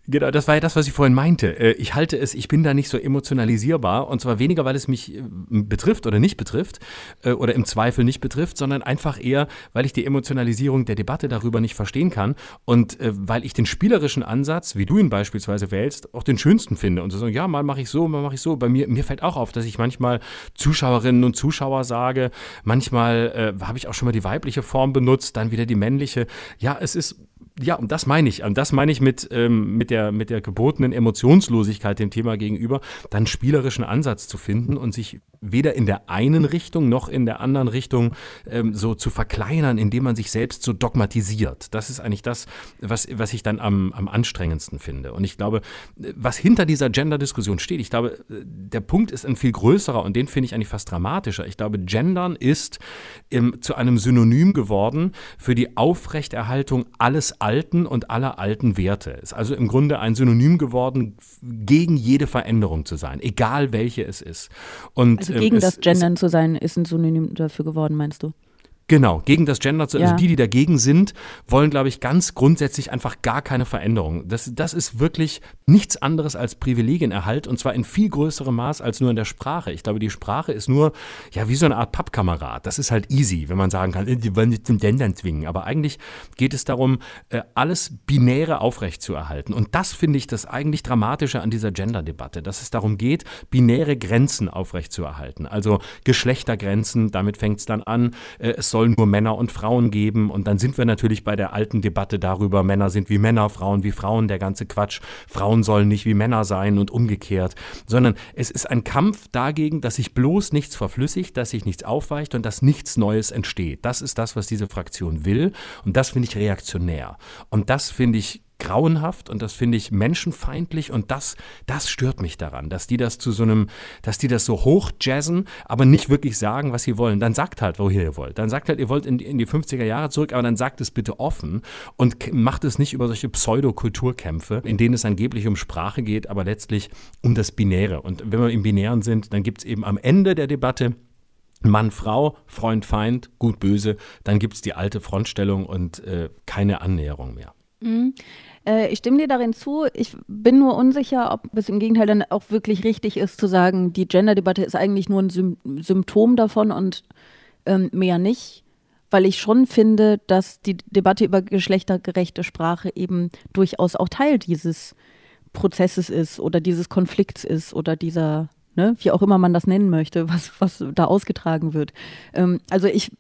Genau, das war ja das, was ich vorhin meinte. Äh, ich halte es, ich bin da nicht so emotionalisierbar und zwar weniger, weil es mich äh, betrifft oder nicht betrifft äh, oder im Zweifel nicht betrifft, sondern einfach eher, weil ich die Emotionalisierung der Debatte darüber nicht verstehen kann und weil ich den spielerischen Ansatz, wie du ihn beispielsweise wählst, auch den schönsten finde und zu so sagen, ja, mal mache ich so, mal mache ich so. Bei mir, mir fällt auch auf, dass ich manchmal Zuschauerinnen und Zuschauer sage, manchmal äh, habe ich auch schon mal die weibliche Form benutzt, dann wieder die männliche. Ja, es ist ja, und das meine ich, und das meine ich mit, ähm, mit, der, mit der gebotenen Emotionslosigkeit dem Thema gegenüber, dann spielerischen Ansatz zu finden und sich weder in der einen Richtung noch in der anderen Richtung ähm, so zu verkleinern, indem man sich selbst so dogmatisiert. Das ist eigentlich das, was, was ich dann am, am anstrengendsten finde. Und ich glaube, was hinter dieser Gender-Diskussion steht, ich glaube, der Punkt ist ein viel größerer und den finde ich eigentlich fast dramatischer. Ich glaube, Gendern ist ähm, zu einem Synonym geworden für die Aufrechterhaltung alles des Alten und aller alten Werte. Ist also im Grunde ein Synonym geworden, gegen jede Veränderung zu sein, egal welche es ist. Und, also ähm, gegen ähm, das Gendern zu sein, ist ein Synonym dafür geworden, meinst du? Genau, gegen das Gender, zu, also ja. also die, die dagegen sind, wollen, glaube ich, ganz grundsätzlich einfach gar keine Veränderung. Das, das ist wirklich nichts anderes als Privilegienerhalt und zwar in viel größerem Maß als nur in der Sprache. Ich glaube, die Sprache ist nur, ja, wie so eine Art Pappkamerad. Das ist halt easy, wenn man sagen kann, äh, die wollen nicht zum Gendern zwingen. Aber eigentlich geht es darum, äh, alles Binäre aufrechtzuerhalten. Und das finde ich das eigentlich Dramatische an dieser Gender-Debatte, dass es darum geht, binäre Grenzen aufrechtzuerhalten. Also Geschlechtergrenzen, damit fängt es dann an. Es äh, soll nur Männer und Frauen geben. Und dann sind wir natürlich bei der alten Debatte darüber, Männer sind wie Männer, Frauen wie Frauen, der ganze Quatsch. Frauen sollen nicht wie Männer sein und umgekehrt. Sondern es ist ein Kampf dagegen, dass sich bloß nichts verflüssigt, dass sich nichts aufweicht und dass nichts Neues entsteht. Das ist das, was diese Fraktion will. Und das finde ich reaktionär. Und das finde ich grauenhaft und das finde ich menschenfeindlich und das, das stört mich daran, dass die das zu so einem, dass die das so hochjazzen, aber nicht wirklich sagen, was sie wollen. Dann sagt halt, woher ihr wollt. Dann sagt halt, ihr wollt in, in die 50er Jahre zurück, aber dann sagt es bitte offen und macht es nicht über solche Pseudokulturkämpfe, in denen es angeblich um Sprache geht, aber letztlich um das Binäre. Und wenn wir im Binären sind, dann gibt es eben am Ende der Debatte Mann, Frau, Freund, Feind, gut, böse, dann gibt es die alte Frontstellung und äh, keine Annäherung mehr. Mhm. Äh, ich stimme dir darin zu. Ich bin nur unsicher, ob es im Gegenteil dann auch wirklich richtig ist, zu sagen, die Gender-Debatte ist eigentlich nur ein Sym Symptom davon und ähm, mehr nicht. Weil ich schon finde, dass die Debatte über geschlechtergerechte Sprache eben durchaus auch Teil dieses Prozesses ist oder dieses Konflikts ist oder dieser, ne, wie auch immer man das nennen möchte, was, was da ausgetragen wird. Ähm, also ich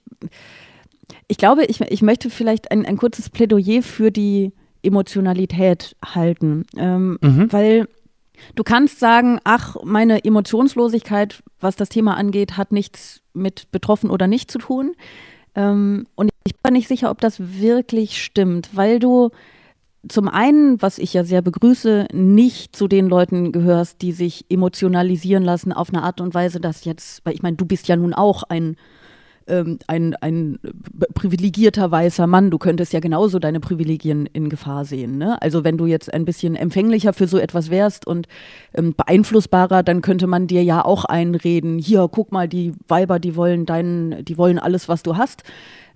ich glaube, ich, ich möchte vielleicht ein, ein kurzes Plädoyer für die Emotionalität halten, ähm, mhm. weil du kannst sagen, ach, meine Emotionslosigkeit, was das Thema angeht, hat nichts mit betroffen oder nicht zu tun. Ähm, und ich bin nicht sicher, ob das wirklich stimmt, weil du zum einen, was ich ja sehr begrüße, nicht zu den Leuten gehörst, die sich emotionalisieren lassen auf eine Art und Weise, dass jetzt, weil ich meine, du bist ja nun auch ein ähm, ein, ein privilegierter weißer Mann, du könntest ja genauso deine Privilegien in Gefahr sehen. Ne? Also wenn du jetzt ein bisschen empfänglicher für so etwas wärst und ähm, beeinflussbarer, dann könnte man dir ja auch einreden, hier, guck mal, die Weiber, die wollen deinen, die wollen alles, was du hast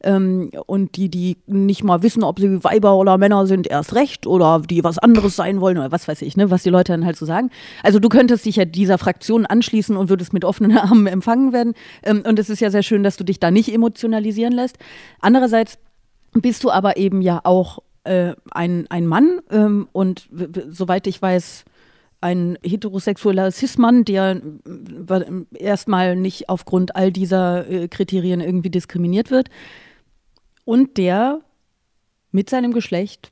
ähm, und die, die nicht mal wissen, ob sie Weiber oder Männer sind, erst recht oder die was anderes sein wollen oder was weiß ich, ne, was die Leute dann halt so sagen. Also du könntest dich ja dieser Fraktion anschließen und würdest mit offenen *laughs* Armen empfangen werden. Ähm, und es ist ja sehr schön, dass du dich da nicht emotionalisieren lässt. Andererseits bist du aber eben ja auch äh, ein, ein Mann ähm, und soweit ich weiß, ein heterosexueller Cis-Mann, der äh, erstmal nicht aufgrund all dieser äh, Kriterien irgendwie diskriminiert wird und der mit seinem Geschlecht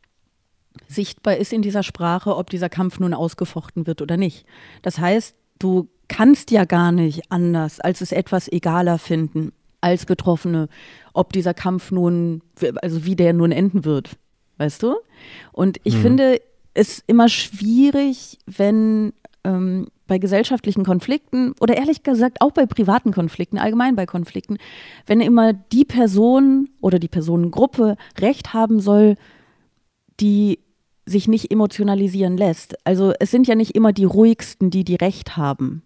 sichtbar ist in dieser Sprache, ob dieser Kampf nun ausgefochten wird oder nicht. Das heißt, du kannst ja gar nicht anders, als es etwas egaler finden als Betroffene, ob dieser Kampf nun, also wie der nun enden wird. Weißt du? Und ich mhm. finde es immer schwierig, wenn ähm, bei gesellschaftlichen Konflikten oder ehrlich gesagt auch bei privaten Konflikten, allgemein bei Konflikten, wenn immer die Person oder die Personengruppe Recht haben soll, die sich nicht emotionalisieren lässt. Also es sind ja nicht immer die ruhigsten, die die Recht haben.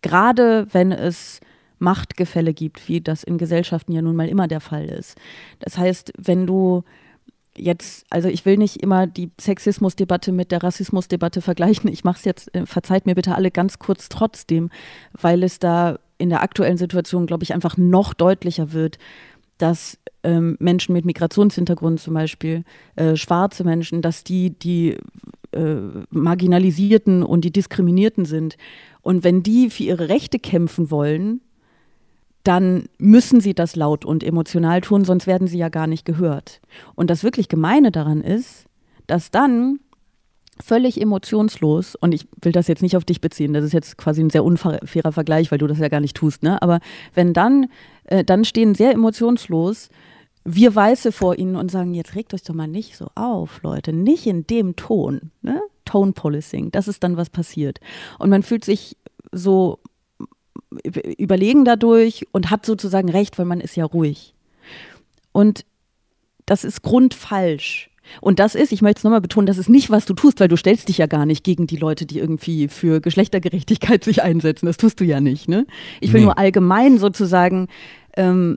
Gerade wenn es Machtgefälle gibt, wie das in Gesellschaften ja nun mal immer der Fall ist. Das heißt, wenn du jetzt, also ich will nicht immer die Sexismusdebatte mit der Rassismusdebatte vergleichen. Ich mache es jetzt, äh, verzeiht mir bitte alle ganz kurz trotzdem, weil es da in der aktuellen Situation, glaube ich, einfach noch deutlicher wird, dass ähm, Menschen mit Migrationshintergrund zum Beispiel, äh, schwarze Menschen, dass die die äh, Marginalisierten und die Diskriminierten sind. Und wenn die für ihre Rechte kämpfen wollen, dann müssen sie das laut und emotional tun, sonst werden sie ja gar nicht gehört. Und das wirklich Gemeine daran ist, dass dann völlig emotionslos, und ich will das jetzt nicht auf dich beziehen, das ist jetzt quasi ein sehr unfairer Vergleich, weil du das ja gar nicht tust, ne? aber wenn dann, äh, dann stehen sehr emotionslos wir Weiße vor ihnen und sagen, jetzt regt euch doch mal nicht so auf, Leute, nicht in dem Ton, ne? Tone Policing, das ist dann was passiert. Und man fühlt sich so überlegen dadurch und hat sozusagen recht, weil man ist ja ruhig. Und das ist grundfalsch. Und das ist, ich möchte es nochmal betonen, das ist nicht, was du tust, weil du stellst dich ja gar nicht gegen die Leute, die irgendwie für Geschlechtergerechtigkeit *laughs* sich einsetzen. Das tust du ja nicht. Ne? Ich will nee. nur allgemein sozusagen, ähm,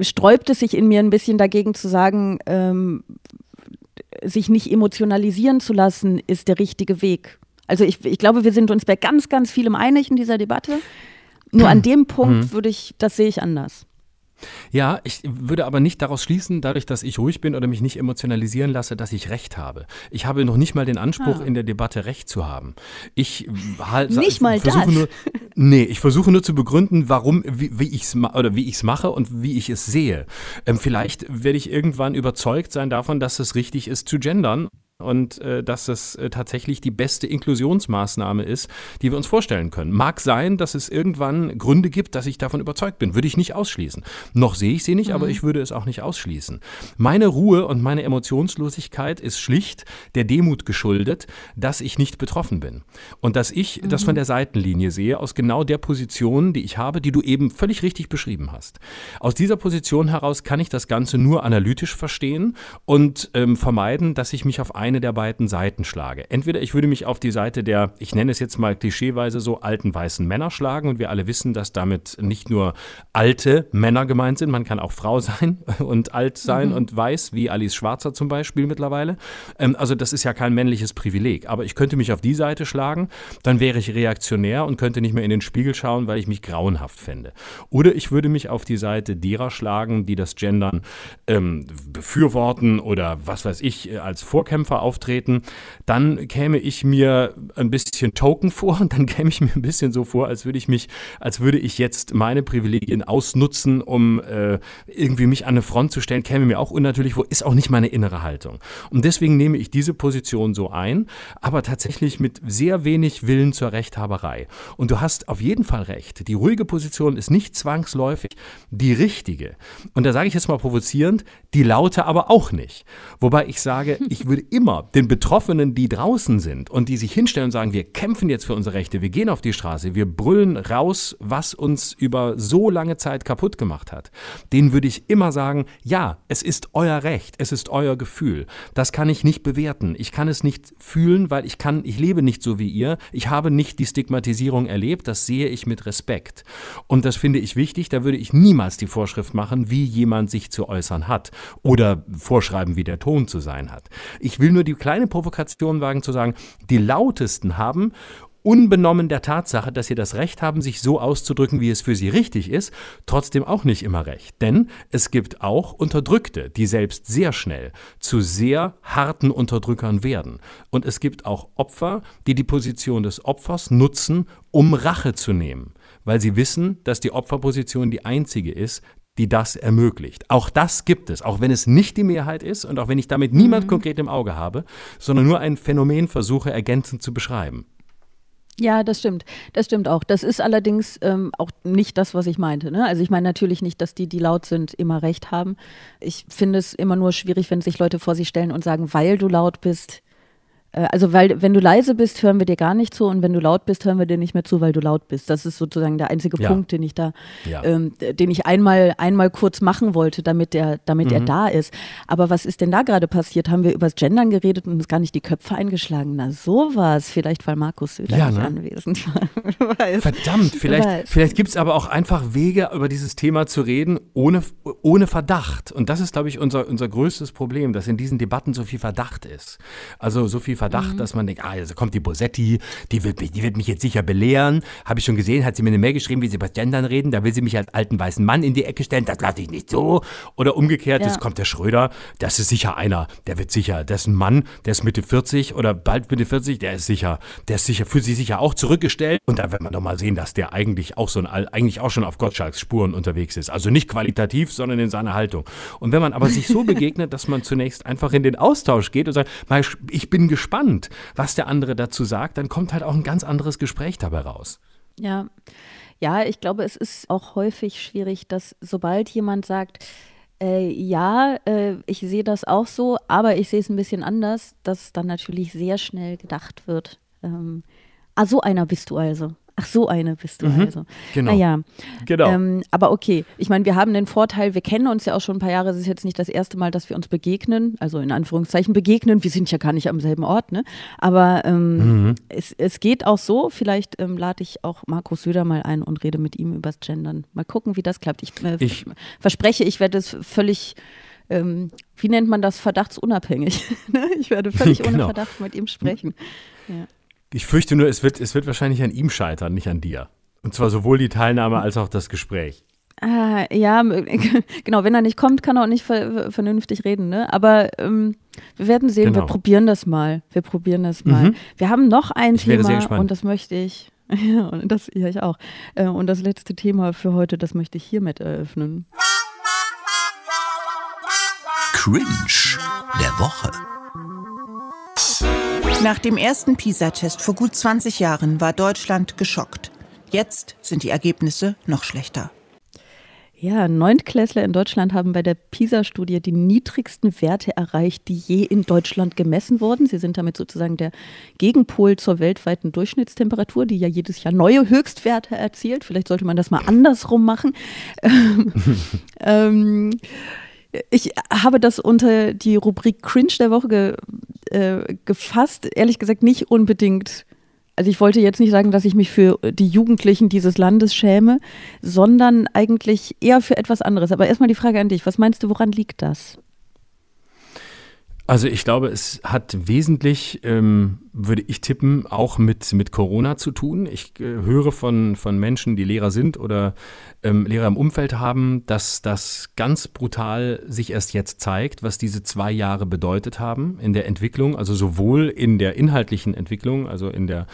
sträubt es sich in mir ein bisschen dagegen zu sagen, ähm, sich nicht emotionalisieren zu lassen, ist der richtige Weg. Also ich, ich glaube, wir sind uns bei ganz, ganz vielem einig in dieser Debatte. Nur an dem Punkt mhm. würde ich, das sehe ich anders. Ja, ich würde aber nicht daraus schließen, dadurch, dass ich ruhig bin oder mich nicht emotionalisieren lasse, dass ich Recht habe. Ich habe noch nicht mal den Anspruch, ah. in der Debatte Recht zu haben. Ich halt, nicht mal versuche das. Nur, nee, ich versuche nur zu begründen, warum, wie, wie ich es mache und wie ich es sehe. Ähm, vielleicht werde ich irgendwann überzeugt sein davon, dass es richtig ist zu gendern und äh, dass das äh, tatsächlich die beste Inklusionsmaßnahme ist, die wir uns vorstellen können. Mag sein, dass es irgendwann Gründe gibt, dass ich davon überzeugt bin. Würde ich nicht ausschließen. Noch sehe ich sie nicht, mhm. aber ich würde es auch nicht ausschließen. Meine Ruhe und meine Emotionslosigkeit ist schlicht der Demut geschuldet, dass ich nicht betroffen bin und dass ich mhm. das von mhm. der Seitenlinie sehe, aus genau der Position, die ich habe, die du eben völlig richtig beschrieben hast. Aus dieser Position heraus kann ich das Ganze nur analytisch verstehen und ähm, vermeiden, dass ich mich auf ein eine der beiden Seiten schlage. Entweder ich würde mich auf die Seite der, ich nenne es jetzt mal klischeeweise so, alten weißen Männer schlagen und wir alle wissen, dass damit nicht nur alte Männer gemeint sind, man kann auch Frau *laughs* sein und alt sein mhm. und weiß, wie Alice Schwarzer zum Beispiel mittlerweile. Ähm, also das ist ja kein männliches Privileg, aber ich könnte mich auf die Seite schlagen, dann wäre ich reaktionär und könnte nicht mehr in den Spiegel schauen, weil ich mich grauenhaft fände. Oder ich würde mich auf die Seite derer schlagen, die das Gendern ähm, befürworten oder was weiß ich, äh, als Vorkämpfer auftreten, dann käme ich mir ein bisschen token vor, und dann *laughs* käme ich mir ein bisschen so vor, als würde ich mich, als würde ich jetzt meine Privilegien ausnutzen, um äh, irgendwie mich an eine Front zu stellen, käme mir auch unnatürlich vor, ist auch nicht meine innere Haltung. Und deswegen nehme ich diese Position so ein, aber tatsächlich mit sehr wenig Willen zur Rechthaberei. Und du hast auf jeden Fall recht, die ruhige Position ist nicht zwangsläufig die richtige. Und da sage ich jetzt mal provozierend, die laute aber auch nicht. Wobei ich sage, ich würde *laughs* immer immer den Betroffenen, die draußen sind und die sich hinstellen und sagen, wir kämpfen jetzt für unsere Rechte, wir gehen auf die Straße, wir brüllen raus, was uns über so lange Zeit kaputt gemacht hat, denen würde ich immer sagen, ja, es ist euer Recht, es ist euer Gefühl. Das kann ich nicht bewerten. Ich kann es nicht fühlen, weil ich kann, ich lebe nicht so wie ihr. Ich habe nicht die Stigmatisierung erlebt, das sehe ich mit Respekt. Und das finde ich wichtig, da würde ich niemals die Vorschrift machen, wie jemand sich zu äußern hat oder vorschreiben, wie der Ton zu sein hat. Ich will nur nur die kleine Provokation wagen zu sagen, die lautesten haben unbenommen der Tatsache, dass sie das Recht haben, sich so auszudrücken, wie es für sie richtig ist, trotzdem auch nicht immer recht. Denn es gibt auch Unterdrückte, die selbst sehr schnell zu sehr harten Unterdrückern werden. Und es gibt auch Opfer, die die Position des Opfers nutzen, um Rache zu nehmen, weil sie wissen, dass die Opferposition die einzige ist, die das ermöglicht. Auch das gibt es, auch wenn es nicht die Mehrheit ist und auch wenn ich damit niemand mhm. konkret im Auge habe, sondern nur ein Phänomen versuche ergänzend zu beschreiben. Ja, das stimmt. Das stimmt auch. Das ist allerdings ähm, auch nicht das, was ich meinte. Ne? Also ich meine natürlich nicht, dass die, die laut sind, immer recht haben. Ich finde es immer nur schwierig, wenn sich Leute vor sich stellen und sagen, weil du laut bist, äh, also, weil, wenn du leise bist, hören wir dir gar nicht zu und wenn du laut bist, hören wir dir nicht mehr zu, weil du laut bist. Das ist sozusagen der einzige ja. Punkt, den ich da, ja. ähm, den ich einmal, einmal kurz machen wollte, damit er, damit mhm. er da ist. Aber was ist denn da gerade passiert? Haben wir übers Gendern geredet und uns gar nicht die Köpfe eingeschlagen? Na, sowas. Vielleicht, weil Markus Söder ja, ne? nicht anwesend *laughs* war. Verdammt, vielleicht, vielleicht gibt es aber auch einfach Wege, über dieses Thema zu reden, ohne, ohne Verdacht. Und das ist, glaube ich, unser, unser größtes Problem, dass in diesen Debatten so viel Verdacht ist. Also, so viel Verdacht, mhm. dass man denkt, ah, also kommt die Bosetti, die wird, mich, die wird mich jetzt sicher belehren. Habe ich schon gesehen, hat sie mir eine Mail geschrieben, wie sie über Gendern reden. Da will sie mich als alten weißen Mann in die Ecke stellen. Das lasse ich nicht so. Oder umgekehrt, ja. kommt der Schröder. Das ist sicher einer. Der wird sicher. Das ist ein Mann, der ist Mitte 40 oder bald Mitte 40. Der ist sicher. Der ist sicher, fühlt sich sicher auch zurückgestellt. Und da wird man doch mal sehen, dass der eigentlich auch, so ein, eigentlich auch schon auf Gottschalks Spuren unterwegs ist. Also nicht qualitativ, sondern in seiner Haltung. Und wenn man aber sich so *laughs* begegnet, dass man zunächst einfach in den Austausch geht und sagt, ich bin gespannt, gespannt, was der andere dazu sagt, dann kommt halt auch ein ganz anderes Gespräch dabei raus. Ja, ja, ich glaube, es ist auch häufig schwierig, dass sobald jemand sagt, äh, ja, äh, ich sehe das auch so, aber ich sehe es ein bisschen anders, dass dann natürlich sehr schnell gedacht wird. Ähm, ah, so einer bist du also. Ach, so eine bist du mhm. also. Genau. Naja. Genau. Ähm, aber okay, ich meine, wir haben den Vorteil, wir kennen uns ja auch schon ein paar Jahre. Es ist jetzt nicht das erste Mal, dass wir uns begegnen, also in Anführungszeichen begegnen. Wir sind ja gar nicht am selben Ort, ne? Aber ähm, mhm. es, es geht auch so. Vielleicht ähm, lade ich auch Markus Söder mal ein und rede mit ihm übers Gendern. Mal gucken, wie das klappt. Ich, äh, ich verspreche, ich werde es völlig ähm, wie nennt man das, verdachtsunabhängig. *laughs* Ne? ich werde völlig *laughs* genau. ohne Verdacht mit ihm sprechen. Mhm. Ja. Ich fürchte nur, es wird, es wird wahrscheinlich an ihm scheitern, nicht an dir. Und zwar sowohl die Teilnahme als auch das Gespräch. Ah, ja, *laughs* genau, wenn er nicht kommt, kann er auch nicht vernünftig reden, ne? Aber ähm, wir werden sehen, genau. wir probieren das mal. Wir probieren das mal. Mhm. Wir haben noch ein ich Thema und das möchte ich. *laughs* Ja, und das ja, ich auch. Äh, und das letzte Thema für heute, das möchte ich hiermit eröffnen. Cringe der Woche. Nach dem ersten PISA-Test vor gut 20 Jahren war Deutschland geschockt. Jetzt sind die Ergebnisse noch schlechter. Ja, Neuntklässler in Deutschland haben bei der PISA-Studie die niedrigsten Werte erreicht, die je in Deutschland gemessen wurden. Sie sind damit sozusagen der Gegenpol zur weltweiten Durchschnittstemperatur, die ja jedes Jahr neue Höchstwerte erzielt. Vielleicht sollte man das mal andersrum machen. *laughs* ähm, ähm ich habe das unter die Rubrik Cringe der Woche ge, äh, gefasst. Ehrlich gesagt nicht unbedingt. Also ich wollte jetzt nicht sagen, dass ich mich für die Jugendlichen dieses Landes schäme, sondern eigentlich eher für etwas anderes. Aber erstmal die Frage an dich. Was meinst du, woran liegt das? Also ich glaube, es hat wesentlich ähm, würde ich tippen, auch mit, mit Corona zu tun. Ich äh, höre von, von Menschen, die Lehrer sind oder ähm, Lehrer im Umfeld haben, dass das ganz brutal sich erst jetzt zeigt, was diese zwei Jahre bedeutet haben in der Entwicklung, also sowohl in der inhaltlichen Entwicklung, also in der,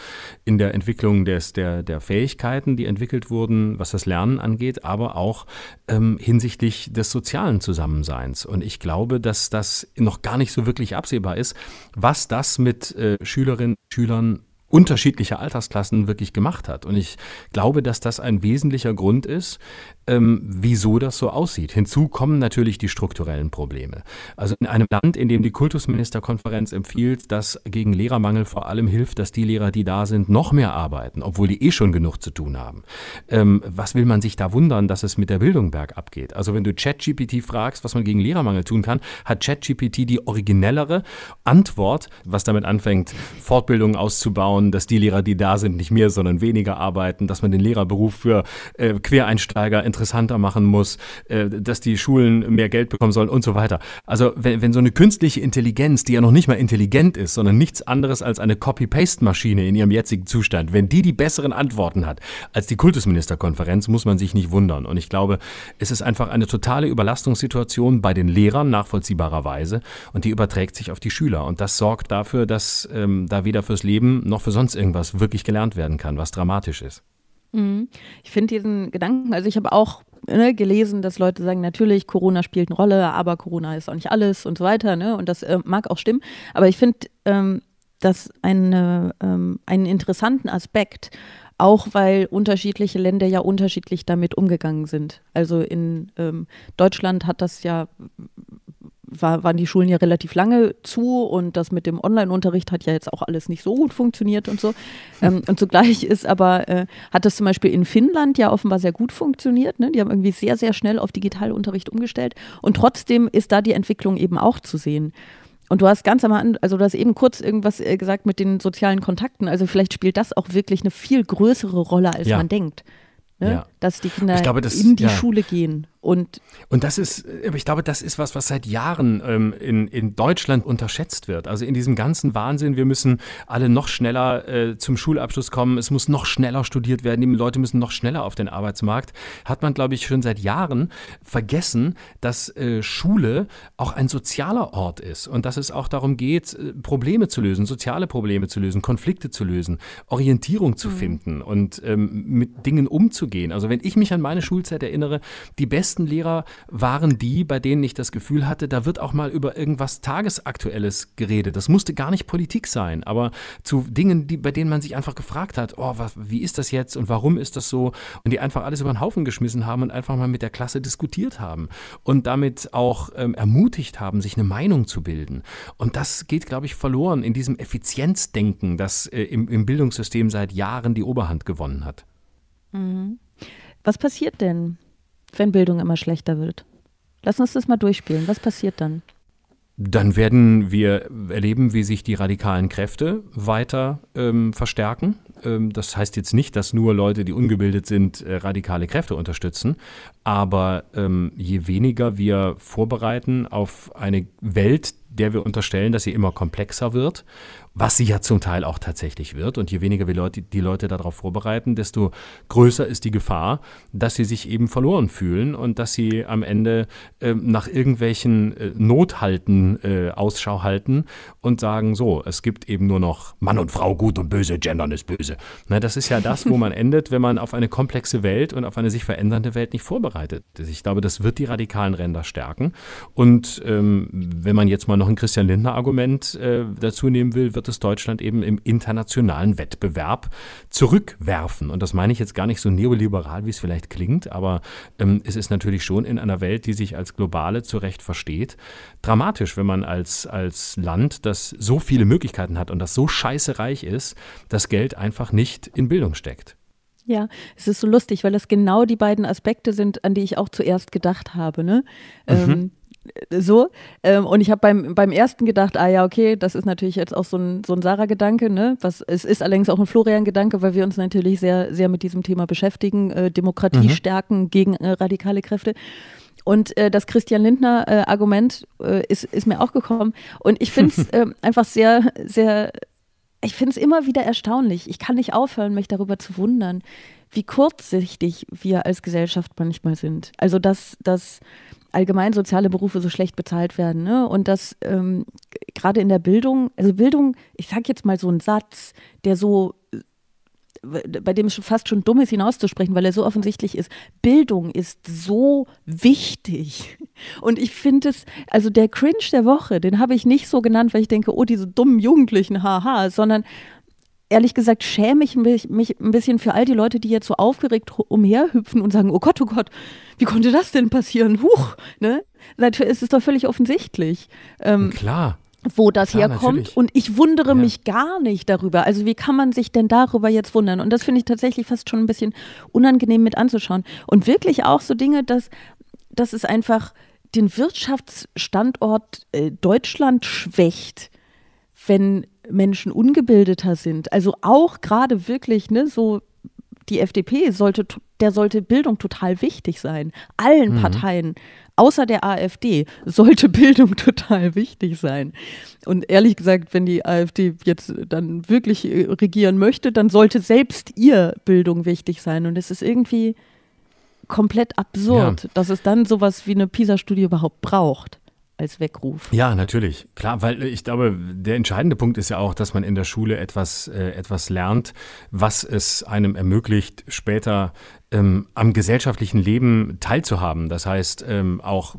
in der Entwicklung des, der, der Fähigkeiten, die entwickelt wurden, was das Lernen angeht, aber auch ähm, hinsichtlich des sozialen Zusammenseins. Und ich glaube, dass das noch gar nicht so wirklich absehbar ist, was das mit äh, Schülern Schülerinnen und Schülern unterschiedlicher Altersklassen wirklich gemacht hat. Und ich glaube, dass das ein wesentlicher Grund ist, ähm, wieso das so aussieht. Hinzu kommen natürlich die strukturellen Probleme. Also in einem Land, in dem die Kultusministerkonferenz empfiehlt, dass gegen Lehrermangel vor allem hilft, dass die Lehrer, die da sind, noch mehr arbeiten, obwohl die eh schon genug zu tun haben. Ähm, was will man sich da wundern, dass es mit der Bildung bergab geht? Also wenn du ChatGPT fragst, was man gegen Lehrermangel tun kann, hat ChatGPT die originellere Antwort, was damit anfängt, Fortbildungen auszubauen, dass die Lehrer, die da sind, nicht mehr, sondern weniger arbeiten, dass man den Lehrerberuf für äh, Quereinsteiger, interessanter machen muss, äh, dass die Schulen mehr Geld bekommen sollen und so weiter. Also wenn, wenn so eine künstliche Intelligenz, die ja noch nicht mal intelligent ist, sondern nichts anderes als eine Copy-Paste-Maschine in ihrem jetzigen Zustand, wenn die die besseren Antworten hat als die Kultusministerkonferenz, muss man sich nicht wundern. Und ich glaube, es ist einfach eine totale Überlastungssituation bei den Lehrern nachvollziehbarerweise und die überträgt sich auf die Schüler. Und das sorgt dafür, dass ähm, da weder fürs Leben noch für sonst irgendwas wirklich gelernt werden kann, was dramatisch ist. Mhm. Ich finde diesen Gedanken, also ich habe auch ne, gelesen, dass Leute sagen, natürlich, Corona spielt eine Rolle, aber Corona ist auch nicht alles und so weiter, ne? Und das äh, mag auch stimmen. Aber ich finde ähm, das eine, ähm, einen interessanten Aspekt, auch weil unterschiedliche Länder ja unterschiedlich damit umgegangen sind. Also in ähm, Deutschland hat das ja war, waren die Schulen ja relativ lange zu und das mit dem Online-Unterricht hat ja jetzt auch alles nicht so gut funktioniert und so. *laughs* Ähm, und zugleich ist aber, äh, hat das zum Beispiel in Finnland ja offenbar sehr gut funktioniert. Ne? Die haben irgendwie sehr, sehr schnell auf Digitalunterricht umgestellt und trotzdem ist da die Entwicklung eben auch zu sehen. Und du hast ganz am Anfang, also du hast eben kurz irgendwas äh, gesagt mit den sozialen Kontakten. Also vielleicht spielt das auch wirklich eine viel größere Rolle, als ja. man denkt. Ne? Ja. Dass die Kinder glaube, das, in die ja. Schule gehen und, und das ist, äh, ich glaube, das ist was, was seit Jahren ähm, in, in Deutschland unterschätzt wird. Also in diesem ganzen Wahnsinn, wir müssen alle noch schneller äh, zum Schulabschluss kommen, es muss noch schneller studiert werden, die Leute müssen noch schneller auf den Arbeitsmarkt, hat man, glaube ich, schon seit Jahren vergessen, dass äh, Schule auch ein sozialer Ort ist und dass es auch darum geht, äh, Probleme zu lösen, soziale Probleme zu lösen, Konflikte zu lösen, Orientierung zu mhm. finden und ähm, mit Dingen umzugehen. Also wenn ich mich an meine Schulzeit erinnere, die besten besten Lehrer waren die, bei denen ich das Gefühl hatte, da wird auch mal über irgendwas Tagesaktuelles geredet. Das musste gar nicht Politik sein, aber zu Dingen, die, bei denen man sich einfach gefragt hat, oh, was, wie ist das jetzt und warum ist das so? Und die einfach alles über den Haufen geschmissen haben und einfach mal mit der Klasse diskutiert haben und damit auch ähm, ermutigt haben, sich eine Meinung zu bilden. Und das geht, glaube ich, verloren in diesem Effizienzdenken, das äh, im, im Bildungssystem seit Jahren die Oberhand gewonnen hat. Mhm. Was passiert denn, wenn Bildung immer schlechter wird? Lass uns das mal durchspielen. Was passiert dann? Dann werden wir erleben, wie sich die radikalen Kräfte weiter ähm, verstärken ähm, das heißt jetzt nicht, dass nur Leute, die ungebildet sind, äh, radikale Kräfte unterstützen. Aber ähm, je weniger wir vorbereiten auf eine Welt, der wir unterstellen, dass sie immer komplexer wird, was sie ja zum Teil auch tatsächlich wird. Und je weniger wir Leute, die Leute darauf vorbereiten, desto größer ist die Gefahr, dass sie sich eben verloren fühlen und dass sie am Ende äh, nach irgendwelchen äh, Nothalten äh, Ausschau halten und sagen, so, es gibt eben nur noch Mann und Frau gut und böse, Gendern ist böse böse. Na, das ist ja das, wo man *laughs* endet, wenn man auf eine komplexe Welt und auf eine sich verändernde Welt nicht vorbereitet ist. Ich glaube, das wird die radikalen Ränder stärken. Und ähm, wenn man jetzt mal noch ein Christian Lindner-Argument äh, dazu nehmen will, wird es Deutschland eben im internationalen Wettbewerb zurückwerfen. Und das meine ich jetzt gar nicht so neoliberal, wie es vielleicht klingt, aber ähm, es ist natürlich schon in einer Welt, die sich als globale zu Recht versteht, dramatisch, wenn man als, als Land, das so viele Möglichkeiten hat und das so scheißereich ist, das Geld einfach einfach nicht in Bildung steckt. Ja, es ist so lustig, weil das genau die beiden Aspekte sind, an die ich auch zuerst gedacht habe. Ne? Mhm. Ähm, äh, so. Ähm, und ich habe beim, beim ersten gedacht, ah ja, okay, das ist natürlich jetzt auch so ein, so ein Sarah-Gedanke, ne? es ist allerdings auch ein Florian-Gedanke, weil wir uns natürlich sehr, sehr mit diesem Thema beschäftigen, äh, Demokratie mhm. stärken gegen äh, radikale Kräfte. Und äh, das Christian Lindner-Argument äh, äh, ist, ist mir auch gekommen. Und ich finde es *laughs* ähm, einfach sehr, sehr ich finde es immer wieder erstaunlich. Ich kann nicht aufhören, mich darüber zu wundern, wie kurzsichtig wir als Gesellschaft manchmal sind. Also, dass, dass allgemein soziale Berufe so schlecht bezahlt werden ne? und dass ähm, gerade in der Bildung, also Bildung, ich sage jetzt mal so einen Satz, der so bei dem es fast schon dumm ist, hinauszusprechen, weil er so offensichtlich ist. Bildung ist so wichtig. Und ich finde es, also der Cringe der Woche, den habe ich nicht so genannt, weil ich denke, oh, diese dummen Jugendlichen, haha, sondern ehrlich gesagt schäme ich mich, ein bisschen für all die Leute, die jetzt so aufgeregt umherhüpfen und sagen, oh Gott, oh Gott, wie konnte das denn passieren? Huch, ne? Es ist doch völlig offensichtlich. Ähm, Klar wo das Klar, herkommt. Natürlich. Und ich wundere ja. mich gar nicht darüber. Also wie kann man sich denn darüber jetzt wundern? Und das finde ich tatsächlich fast schon ein bisschen unangenehm mit anzuschauen. Und wirklich auch so Dinge, dass, dass es einfach den Wirtschaftsstandort äh, Deutschland schwächt, wenn Menschen ungebildeter sind. Also auch gerade wirklich, ne, so die FDP sollte, der sollte Bildung total wichtig sein. Allen mhm. Parteien, außer der AfD sollte *laughs* Bildung total wichtig sein. Und ehrlich gesagt, wenn die AfD jetzt dann wirklich äh, regieren möchte, dann sollte selbst ihr Bildung wichtig sein. Und es ist irgendwie komplett absurd, ja. dass es dann sowas wie eine PISA-Studie überhaupt braucht als Weckruf. Ja, natürlich. Klar, weil ich glaube, der entscheidende Punkt ist ja auch, dass man in der Schule etwas, äh, etwas lernt, was es einem ermöglicht, später ähm, am gesellschaftlichen Leben teilzuhaben. Das heißt, ähm, auch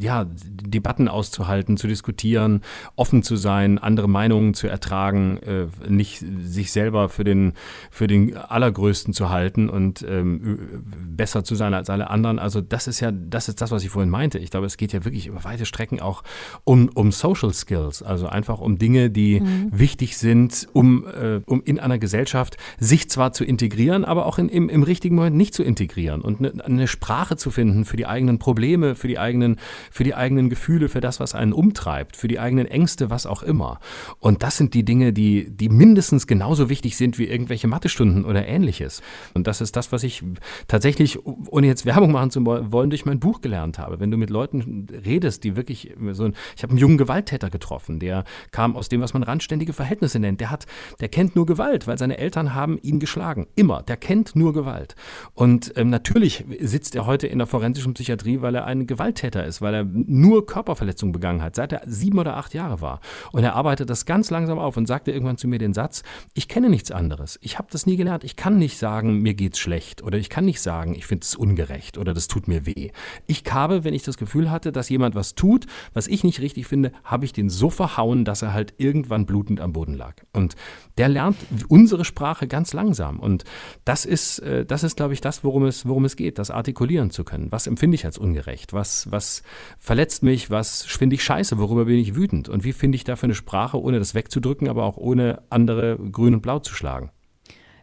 ja, Debatten auszuhalten, zu diskutieren, offen zu sein, andere Meinungen zu ertragen, äh, nicht sich selber für den, für den Allergrößten zu halten und ähm, besser zu sein als alle anderen. Also das ist ja, das ist das, was ich vorhin meinte. Ich glaube, es geht ja wirklich über weite Strecken auch um, um Social Skills, also einfach um Dinge, die mhm. wichtig sind, um, äh, um in einer Gesellschaft sich zwar zu integrieren, aber auch in, im, im richtigen Moment nicht sich zu integrieren und ne, eine, Sprache zu finden für die eigenen Probleme, für die eigenen, für die eigenen Gefühle, für das, was einen umtreibt, für die eigenen Ängste, was auch immer. Und das sind die Dinge, die, die mindestens genauso wichtig sind wie irgendwelche Mathestunden oder ähnliches. Und das ist das, was ich tatsächlich, ohne jetzt Werbung machen zu wollen, durch mein Buch gelernt habe. Wenn du mit Leuten redest, die wirklich so ein, ich habe einen jungen Gewalttäter getroffen, der kam aus dem, was man randständige Verhältnisse nennt. Der hat, der kennt nur Gewalt, weil seine Eltern haben ihn geschlagen. Immer. Der kennt nur Gewalt. Und ähm, natürlich sitzt er heute in der forensischen Psychiatrie, weil er ein Gewalttäter ist, weil er nur Körperverletzungen begangen hat, seit er sieben oder acht Jahre war. Und er arbeitet das ganz langsam auf und sagte irgendwann zu mir den Satz, ich kenne nichts anderes. Ich habe das nie gelernt. Ich kann nicht sagen, mir geht's schlecht oder ich kann nicht sagen, ich finde es ungerecht oder das tut mir weh. Ich habe, wenn ich das Gefühl hatte, dass jemand was tut, was ich nicht richtig finde, habe ich den so verhauen, dass er halt irgendwann blutend am Boden lag. Und der lernt unsere Sprache ganz langsam. Und das ist, äh, das ist, glaube ich, das, das, worum es, worum es geht, das artikulieren zu können. Was empfinde ich als ungerecht? Was, was verletzt mich? Was finde ich scheiße? Worüber bin ich wütend? Und wie finde ich dafür eine Sprache, ohne das wegzudrücken, aber auch ohne andere grün und blau zu schlagen?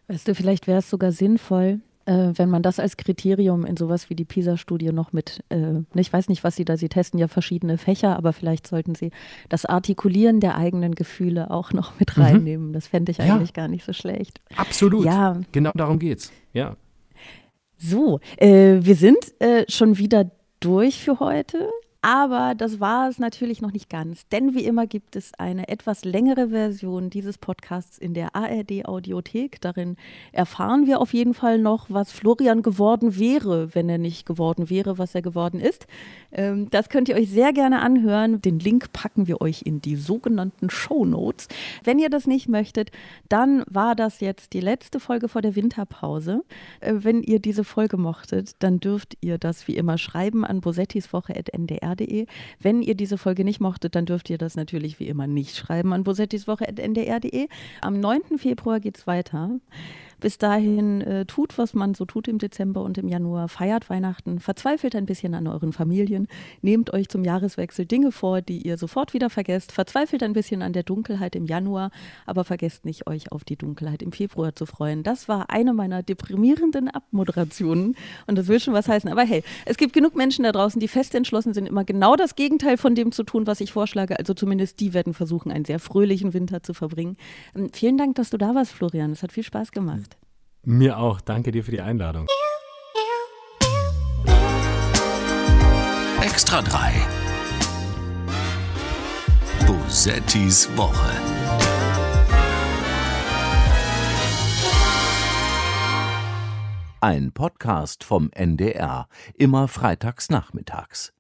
Weißt du, vielleicht wäre es sogar sinnvoll, äh, wenn man das als Kriterium in sowas wie die PISA-Studie noch mit, äh, ich weiß nicht, was sie da, sie testen ja verschiedene Fächer, aber vielleicht sollten sie das Artikulieren der eigenen Gefühle auch noch mit mhm. reinnehmen. Mhm. Das fände ich ja. eigentlich gar nicht so schlecht. Absolut. Ja. Genau darum geht's. Ja. So, äh, wir sind äh, schon wieder durch für heute. Aber das war es natürlich noch nicht ganz, denn wie immer gibt es eine etwas längere Version dieses Podcasts in der ARD Audiothek. Darin erfahren wir auf jeden Fall noch, was Florian geworden wäre, wenn er nicht geworden wäre, was er geworden ist. Ähm, das könnt ihr euch sehr gerne anhören. Den Link packen wir euch in die sogenannten Show Notes. Wenn ihr das nicht möchtet, dann war das jetzt die letzte Folge vor der Winterpause. Äh, wenn ihr diese Folge mochtet, dann dürft ihr das wie immer schreiben an bosettiswoche.ndr bosettiswoche.ndr.de. E. Wenn ihr diese Folge nicht mochtet, dann dürft ihr das natürlich wie immer nicht schreiben an bosettiswoche.ndr.de. Am 9. Februar geht es weiter. Bis dahin äh, tut, was man so tut im Dezember und im Januar. Feiert Weihnachten, verzweifelt ein bisschen an euren Familien, nehmt euch zum Jahreswechsel Dinge vor, die ihr sofort wieder vergesst, verzweifelt ein bisschen an der Dunkelheit im Januar, aber vergesst nicht, euch auf die Dunkelheit im Februar zu freuen. Das war eine meiner deprimierenden Abmoderationen und das will schon was heißen. Aber hey, es gibt genug Menschen da draußen, die fest entschlossen sind, immer genau das Gegenteil von dem zu tun, was ich vorschlage. Also zumindest die werden versuchen, einen sehr fröhlichen Winter zu verbringen. Ähm, vielen Dank, dass du da warst, Florian. Es hat viel Spaß gemacht. Mir auch. Danke dir für die Einladung. Extra 3. Bosettis Woche. Ein Podcast vom NDR, immer freitags nachmittags.